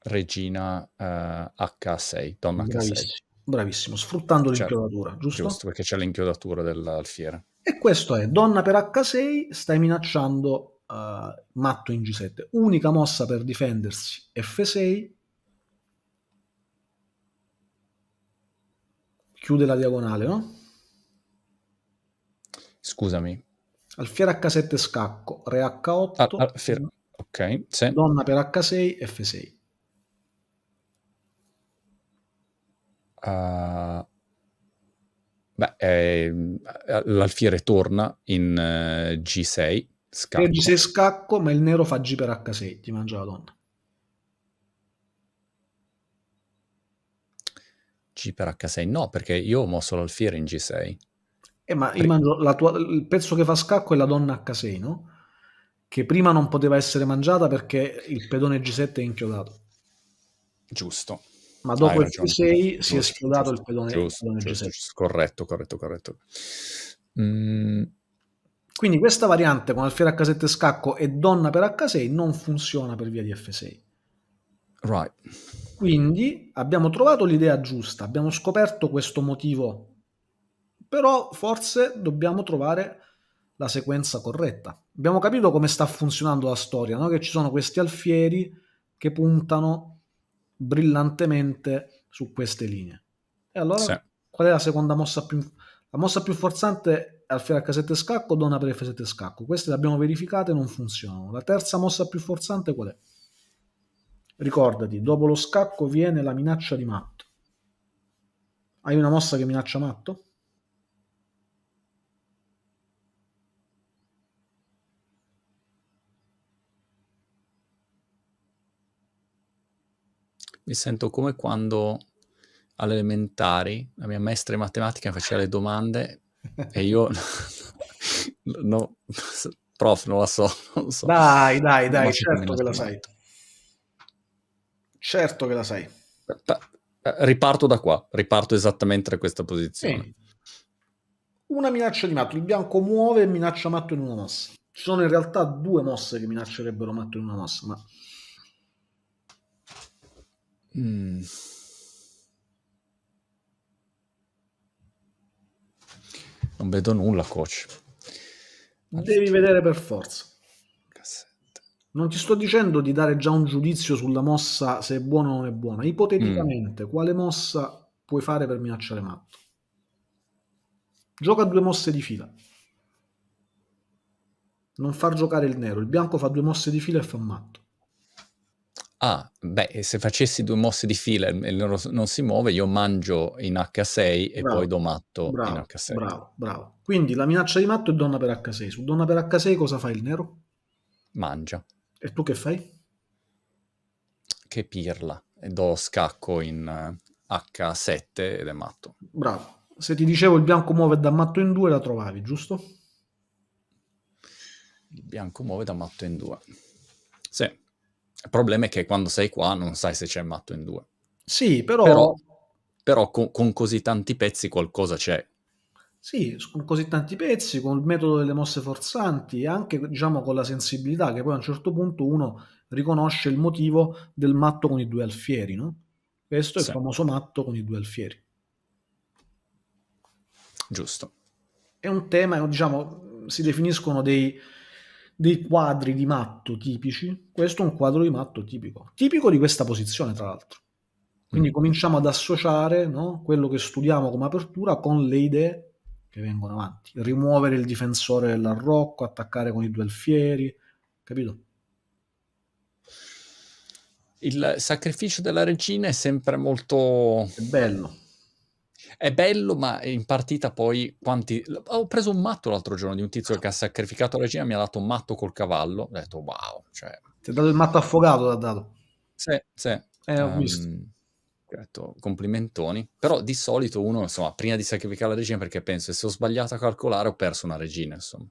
Regina uh, eh, H6, donna Bravissimo. H6. Bravissimo, sfruttando cioè, l'inchiodatura, giusto? Giusto, perché c'è l'inchiodatura dell'alfiere. E questo è, donna per H6, stai minacciando uh, matto in G7. Unica mossa per difendersi, F6, chiude la diagonale, no? Scusami. Alfiere H7 scacco, re H8, ah, alfiere... ok, sì. donna per H6, F6. Uh, beh, eh, l'alfiere torna in uh, eh, G6 Scacco. g 6 scacco, ma il nero fa G per H6, ti mangia la donna. G per H6? No, perché io ho mosso l'alfiere in G6. Eh, ma io mangio tua, il pezzo che fa scacco è la donna H6, no? Che prima non poteva essere mangiata perché il pedone G7 è inchiodato. Giusto. Ma dopo il G6 si è schiodato il pedone, giusto, il pedone giusto, G7. Giusto, corretto, corretto, corretto. Mm, quindi questa variante con alfiere a casette e scacco e donna per H6 non funziona per via di F6. Right. Quindi abbiamo trovato l'idea giusta, abbiamo scoperto questo motivo, però forse dobbiamo trovare la sequenza corretta. Abbiamo capito come sta funzionando la storia, no? che ci sono questi alfieri che puntano brillantemente su queste linee. E allora sì. qual è la seconda mossa più... La mossa più forzante a fiaccasette scacco o donna per f scacco. Queste le abbiamo verificate e non funzionano. La terza mossa più forzante qual è? Ricordati, dopo lo scacco viene la minaccia di matto. Hai una mossa che minaccia matto? Mi sento come quando alle elementari la mia maestra di matematica faceva le domande e io no, prof non la so, non so. dai dai dai certo, certo che la sai certo che la sai riparto da qua riparto esattamente da questa posizione sì. una minaccia di matto il bianco muove e minaccia matto in una mossa ci sono in realtà due mosse che minaccerebbero matto in una mossa ma mm. Non vedo nulla, coach. Allora. Devi vedere per forza. Cassette. Non ti sto dicendo di dare già un giudizio sulla mossa se è buona o non è buona. Ipoteticamente, mm. quale mossa puoi fare per minacciare matto? Gioca due mosse di fila. Non far giocare il nero. Il bianco fa due mosse di fila e fa matto ah, beh, se facessi due mosse di fila e non, non si muove, io mangio in H6 e bravo, poi do matto bravo, in H6. Bravo, bravo. Quindi la minaccia di matto è donna per H6. Su donna per H6 cosa fa il nero? Mangia. E tu che fai? Che pirla. E do scacco in H7 ed è matto. Bravo. Se ti dicevo il bianco muove da matto in due, la trovavi, giusto? Il bianco muove da matto in due. Sì. Il problema è che quando sei qua non sai se c'è matto in due. Sì, però... Però, però con, con così tanti pezzi qualcosa c'è. Sì, con così tanti pezzi, con il metodo delle mosse forzanti e anche diciamo, con la sensibilità che poi a un certo punto uno riconosce il motivo del matto con i due alfieri, no? Questo è sì. il famoso matto con i due alfieri. Giusto. È un tema, diciamo, si definiscono dei, dei quadri di matto tipici. Questo è un quadro di matto tipico, tipico di questa posizione, tra l'altro. Quindi mm. cominciamo ad associare no, quello che studiamo come apertura con le idee che vengono avanti. Rimuovere il difensore dell'arrocco, attaccare con i due alfieri, capito? Il sacrificio della regina è sempre molto... È bello è bello, ma in partita poi quanti... Ho preso un matto l'altro giorno di un tizio ah. che ha sacrificato la regina, mi ha dato un matto col cavallo, ho detto wow. Cioè... Ti ha dato il matto affogato, l'ha dato. Sì, sì. Eh, ho um, visto. detto complimentoni, però di solito uno, insomma, prima di sacrificare la regina, perché penso, se ho sbagliato a calcolare ho perso una regina, insomma.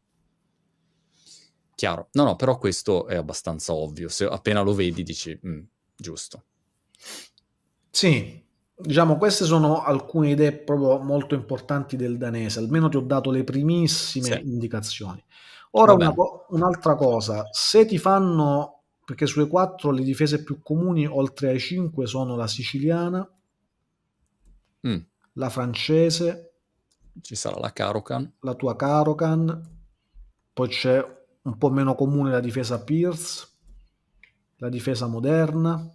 Chiaro. No, no, però questo è abbastanza ovvio, se appena lo vedi dici, mm, giusto. Sì, diciamo, queste sono alcune idee proprio molto importanti del danese, almeno ti ho dato le primissime sì. indicazioni. Ora una, un'altra cosa, se ti fanno, perché sulle quattro le difese più comuni, oltre ai cinque, sono la siciliana, mm. la francese, ci sarà la Carocan, la tua Carocan, poi c'è un po' meno comune la difesa Pierce, la difesa moderna,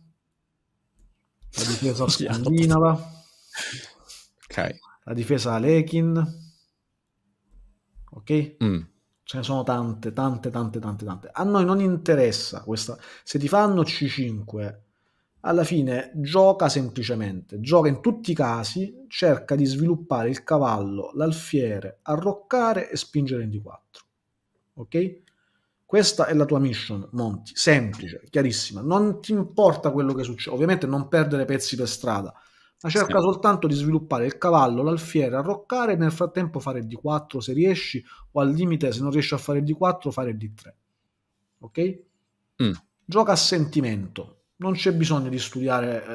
la difesa esatto. scandinava, okay. la difesa Lekin, ok? Mm. Ce ne sono tante, tante, tante, tante, tante. A noi non interessa questa. Se ti fanno C5, alla fine gioca semplicemente, gioca in tutti i casi, cerca di sviluppare il cavallo, l'alfiere, arroccare e spingere in D4. Ok? Questa è la tua mission, Monti, semplice, chiarissima. Non ti importa quello che succede, ovviamente non perdere pezzi per strada, ma cerca sì. soltanto di sviluppare il cavallo, l'alfiere, arroccare e nel frattempo fare D4 se riesci, o al limite se non riesci a fare D4 fare D3. Ok? Mm. Gioca a sentimento, non c'è bisogno di studiare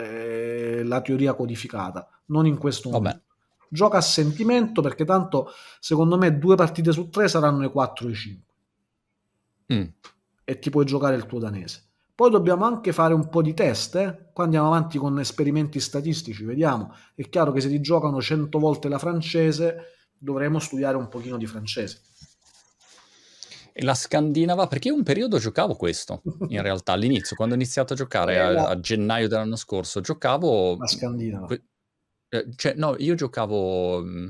eh, la teoria codificata, non in questo Vabbè. momento. Gioca a sentimento perché tanto secondo me due partite su tre saranno le 4 e 5. Mm. E ti puoi giocare il tuo danese. Poi dobbiamo anche fare un po' di test, eh? qua andiamo avanti con esperimenti statistici, vediamo. È chiaro che se ti giocano 100 volte la francese, dovremo studiare un pochino di francese. E la scandinava, perché un periodo giocavo questo, in realtà all'inizio, quando ho iniziato a giocare eh, a, a gennaio dell'anno scorso, giocavo... La scandinava. Eh, cioè, no, io giocavo... Mh, mm,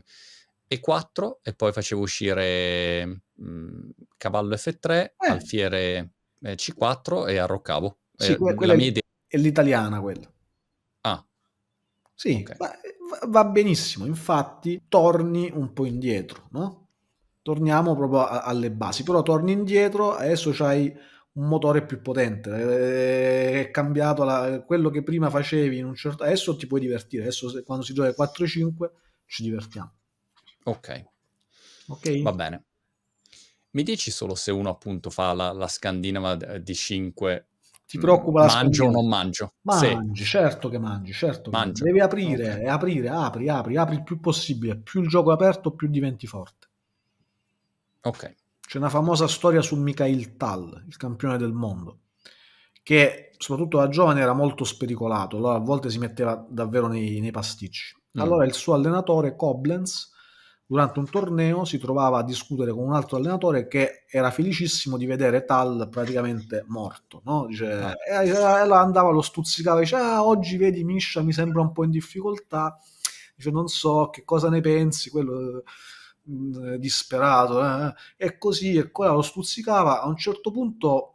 e 4 e poi facevo uscire mh, mhmm, cavallo F3, eh. alfiere eh, C4 e arroccavo. Sì, eh, quella è, idea... è l'italiana quella. Ah. Sì, okay. Eh, va, va, benissimo, infatti torni un po' indietro, no? Torniamo proprio a, alle basi, però torni indietro, adesso c'hai un motore più potente, eh, è cambiato la, quello che prima facevi in un certo... Adesso ti puoi divertire, adesso quando si gioca 4-5 ci divertiamo. Ok. Ok. Va bene. Mi dici solo se uno appunto fa la, la scandinava eh, di 5 ti preoccupa la mangio o non mangio? Mangi, sì. certo che mangi, certo. Che Devi aprire, okay. Eh, aprire, apri, apri, apri il più possibile. Più il gioco è aperto, più diventi forte. Ok. C'è una famosa storia su Mikhail Tal, il campione del mondo, che soprattutto da giovane era molto spericolato, allora a volte si metteva davvero nei, nei pasticci. Mm. Allora il suo allenatore Koblenz durante un torneo si trovava a discutere con un altro allenatore che era felicissimo di vedere Tal praticamente morto. No? Dice, ah. e, la andava, lo stuzzicava, dice, ah, oggi vedi Miscia mi sembra un po' in difficoltà, dice, non so che cosa ne pensi, quello eh, disperato, eh? e così, e quella lo stuzzicava, a un certo punto,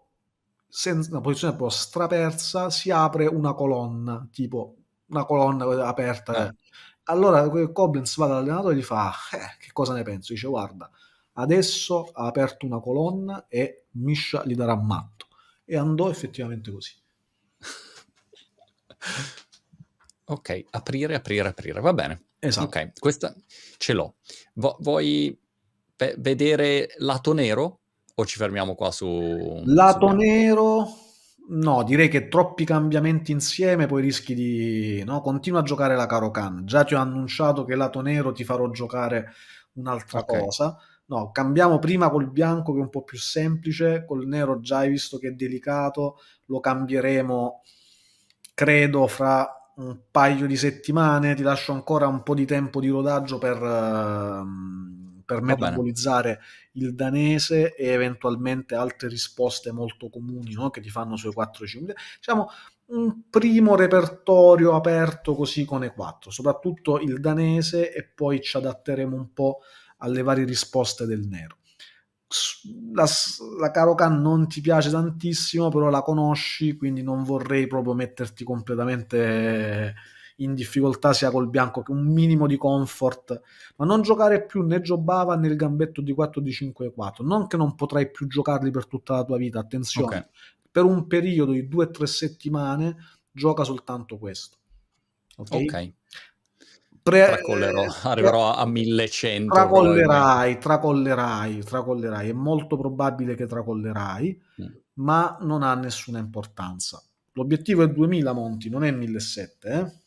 senza una posizione un po' strapersa, si apre una colonna, tipo una colonna aperta. Eh, eh. Allora Coblenz va dall'allenatore e gli fa, eh, che cosa ne penso? Dice, guarda, adesso ha aperto una colonna e Miscia gli darà matto. E andò effettivamente così. ok, aprire, aprire, aprire, va bene. Esatto. Ok, questa ce l'ho. Vo- vuoi pe- vedere lato nero o ci fermiamo qua su... Lato su... nero No, direi che troppi cambiamenti insieme poi rischi di... No, continua a giocare la Caro Khan. Già ti ho annunciato che lato nero ti farò giocare un'altra okay. cosa. No, cambiamo prima col bianco che è un po' più semplice, col nero già hai visto che è delicato, lo cambieremo credo fra un paio di settimane, ti lascio ancora un po' di tempo di rodaggio per, ehm, per metabolizzare il danese e eventualmente altre risposte molto comuni no? che ti fanno sui 4-5. Diciamo un primo repertorio aperto così con e 4, soprattutto il danese e poi ci adatteremo un po' alle varie risposte del nero. La, la Karokan non ti piace tantissimo, però la conosci, quindi non vorrei proprio metterti completamente in difficoltà sia col bianco, che un minimo di comfort, ma non giocare più né Giobava né il gambetto di 4 di 5 e 4. Non che non potrai più giocarli per tutta la tua vita, attenzione, okay. per un periodo di 2-3 settimane gioca soltanto questo. Ok. okay. Pre- eh, arriverò a 1100. Tracollerai, tracollerai, tracollerai. È molto probabile che tracollerai, mm. ma non ha nessuna importanza. L'obiettivo è 2000 monti, non è 1700. Eh?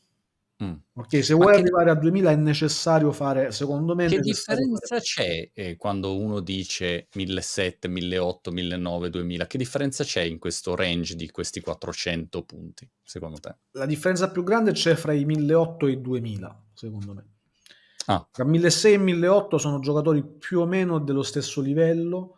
Mm. Ok, se vuoi che... arrivare a 2000 è necessario fare, secondo me... Che differenza fare... c'è eh, quando uno dice 1700, 1800, 1900, 2000? Che differenza c'è in questo range di questi 400 punti, secondo te? La differenza più grande c'è fra i 1800 e i 2000, secondo me. Ah. Tra 1600 e 1800 sono giocatori più o meno dello stesso livello,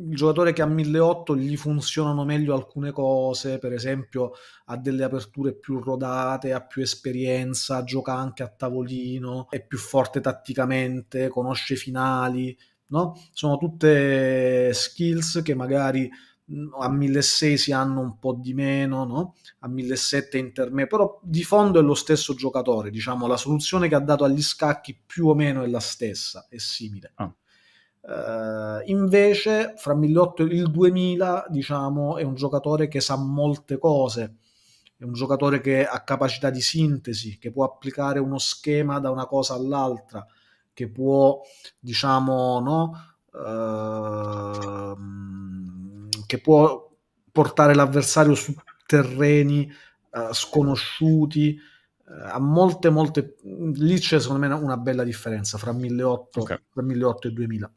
il giocatore che ha 1.800 gli funzionano meglio alcune cose, per esempio ha delle aperture più rodate, ha più esperienza, gioca anche a tavolino, è più forte tatticamente, conosce i finali, no? Sono tutte skills che magari mm, a 1.600 si hanno un po' di meno, no? a 1.700 interme, però di fondo è lo stesso giocatore, diciamo, la soluzione che ha dato agli scacchi più o meno è la stessa, è simile. Ah. Uh, invece, fra 1800 e il 2000, diciamo, è un giocatore che sa molte cose. È un giocatore che ha capacità di sintesi, che può applicare uno schema da una cosa all'altra, che può, diciamo, no, uh, che può portare l'avversario su terreni uh, sconosciuti. Eh, a molte, molte. Lì c'è secondo me una bella differenza fra 1800, okay. fra 1800 e 2000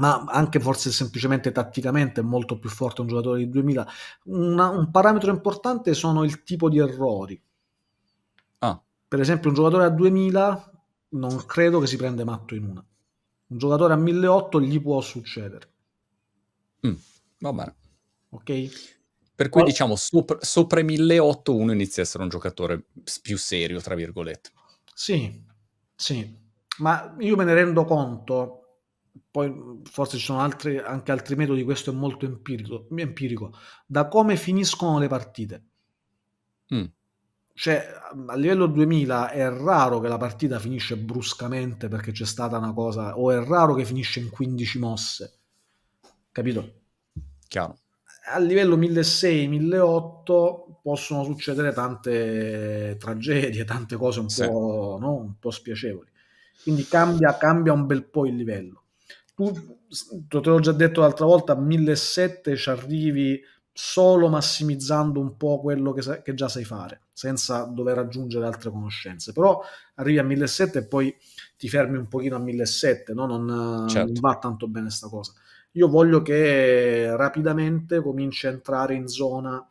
ma anche forse semplicemente tatticamente è molto più forte un giocatore di 2000. Una, un parametro importante sono il tipo di errori. Ah. Per esempio, un giocatore a 2000 non credo che si prenda matto in una. Un giocatore a 1800 gli può succedere. Mm, va bene. Ok? Per cui, Qual- diciamo, sopra, i 1800 uno inizia a essere un giocatore più serio, tra virgolette. Sì, sì. Ma io me ne rendo conto poi mm, forse ci sono altri, anche altri metodi, questo è molto empirico, empirico da come finiscono le partite. Mm. Cioè, mm, a livello 2000 è raro che la partita finisce bruscamente perché c'è stata una cosa, o è raro che finisce in 15 mosse, capito? Chiaro. A livello 1600-1800 possono succedere tante tragedie, tante cose un, sì. po', no? un po' spiacevoli. Quindi cambia, cambia un bel po' il livello tu te l'ho già detto l'altra volta, a 1.700 ci arrivi solo massimizzando un po' quello che, sa- che, già sai fare, senza dover aggiungere altre conoscenze. Però arrivi a 1.700 e poi ti fermi un pochino a 1.700, no? non, certo. non va tanto bene sta cosa. Io voglio che rapidamente cominci a entrare in zona,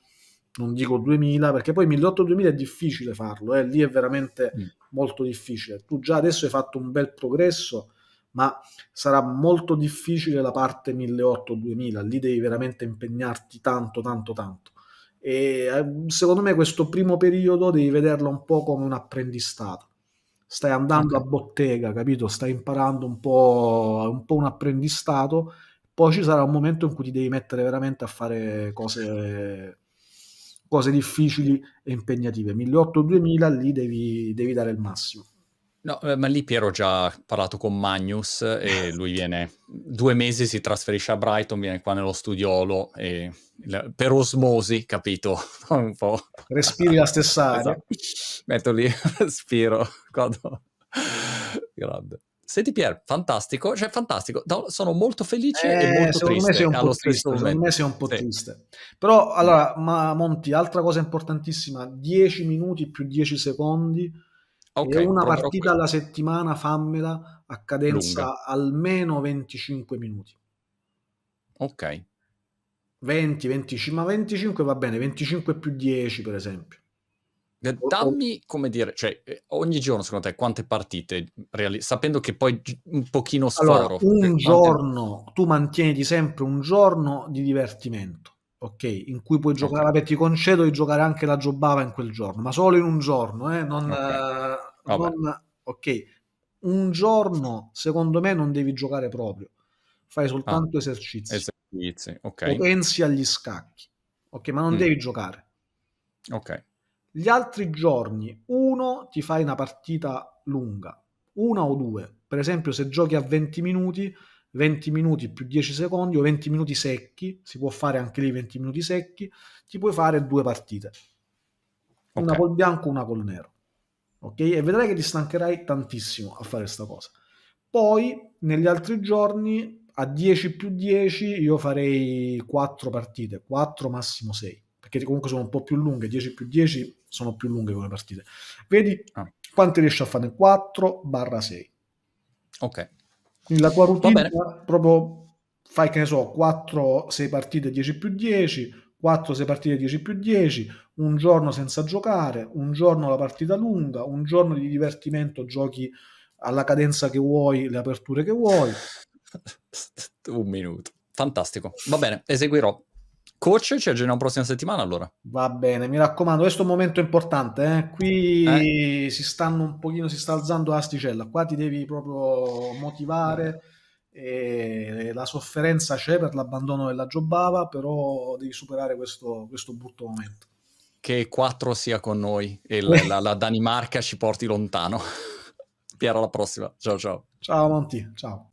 non dico 2000, perché poi 1800-2000 è difficile farlo, eh? lì è veramente mm. molto difficile. Tu già adesso hai fatto un bel progresso, ma sarà molto difficile la parte 1800-2000, lì devi veramente impegnarti tanto, tanto, tanto. E eh, secondo me questo primo periodo devi vederlo un po' come un apprendistato. Stai andando okay. a bottega, capito? Stai imparando un po', un po' un apprendistato, poi ci sarà un momento in cui ti devi mettere veramente a fare cose cose difficili e impegnative. 1800-2000 lì devi, devi dare il massimo. No, eh, ma lì Piero ha già parlato con Magnus e eh. lui viene due mesi, si trasferisce a Brighton, viene qua nello studiolo e per osmosi, capito? Un po'. Respiri la stessa aria. Esatto. Metto lì, respiro. Quando... Grande. Senti Pier, fantastico, cioè fantastico, sono molto felice eh, e molto secondo triste. Me allo triste secondo me sei un po' sì. triste. Però allora, ma Monti, altra cosa importantissima, 10 minuti più 10 secondi Okay, una partita qui. alla settimana fammela a cadenza Lunga. almeno 25 minuti. Ok. 20, 25, ma 25 va bene, 25 più 10 per esempio. Eh, dammi come dire, cioè, eh, ogni giorno secondo te quante partite reali- sapendo che poi un pochino sforo allora, un eh, giorno tu mantieni sempre un giorno di divertimento ok, in cui puoi giocare, okay. ti concedo di giocare anche la Giobava in quel giorno, ma solo in un giorno, eh? non, okay. eh, non, ok, un giorno secondo me non devi giocare proprio, fai ah, soltanto ah, esercizi, esercizi ok. pensi agli scacchi, ok, ma non mm. devi giocare. Ok. Gli altri giorni, uno ti fai una partita lunga, una o due, per esempio se giochi a 20 minuti 20 minuti più 10 secondi o 20 minuti secchi, si può fare anche lì 20 minuti secchi, ti puoi fare due partite, okay. una col bianco, e una col nero. Ok? E vedrai che ti stancherai tantissimo a fare questa cosa. Poi negli altri giorni a 10 più 10 io farei 4 partite, 4 massimo 6, perché comunque sono un po' più lunghe, 10 più 10 sono più lunghe come partite. Vedi ah. quante riesci a fare? 4 barra 6. Ok quindi la tua routine proprio fai, che ne so, 4-6 partite 10 più 10, 4-6 partite 10 più 10, un giorno senza giocare, un giorno la partita lunga, un giorno di divertimento giochi alla cadenza che vuoi, le aperture che vuoi. un minuto. Fantastico. Va bene, eseguirò. Coach, ci aggiorniamo la prossima settimana allora. Va bene, mi raccomando, questo è un momento importante. Eh? Qui eh. si stanno un pochino, si sta alzando l'asticella. Qua ti devi proprio motivare. E la sofferenza c'è per l'abbandono della Giobava, però devi superare questo, questo brutto momento. Che 4 sia con noi e la, la, la Danimarca ci porti lontano. Piero, alla prossima. Ciao ciao. Ciao Monti, ciao.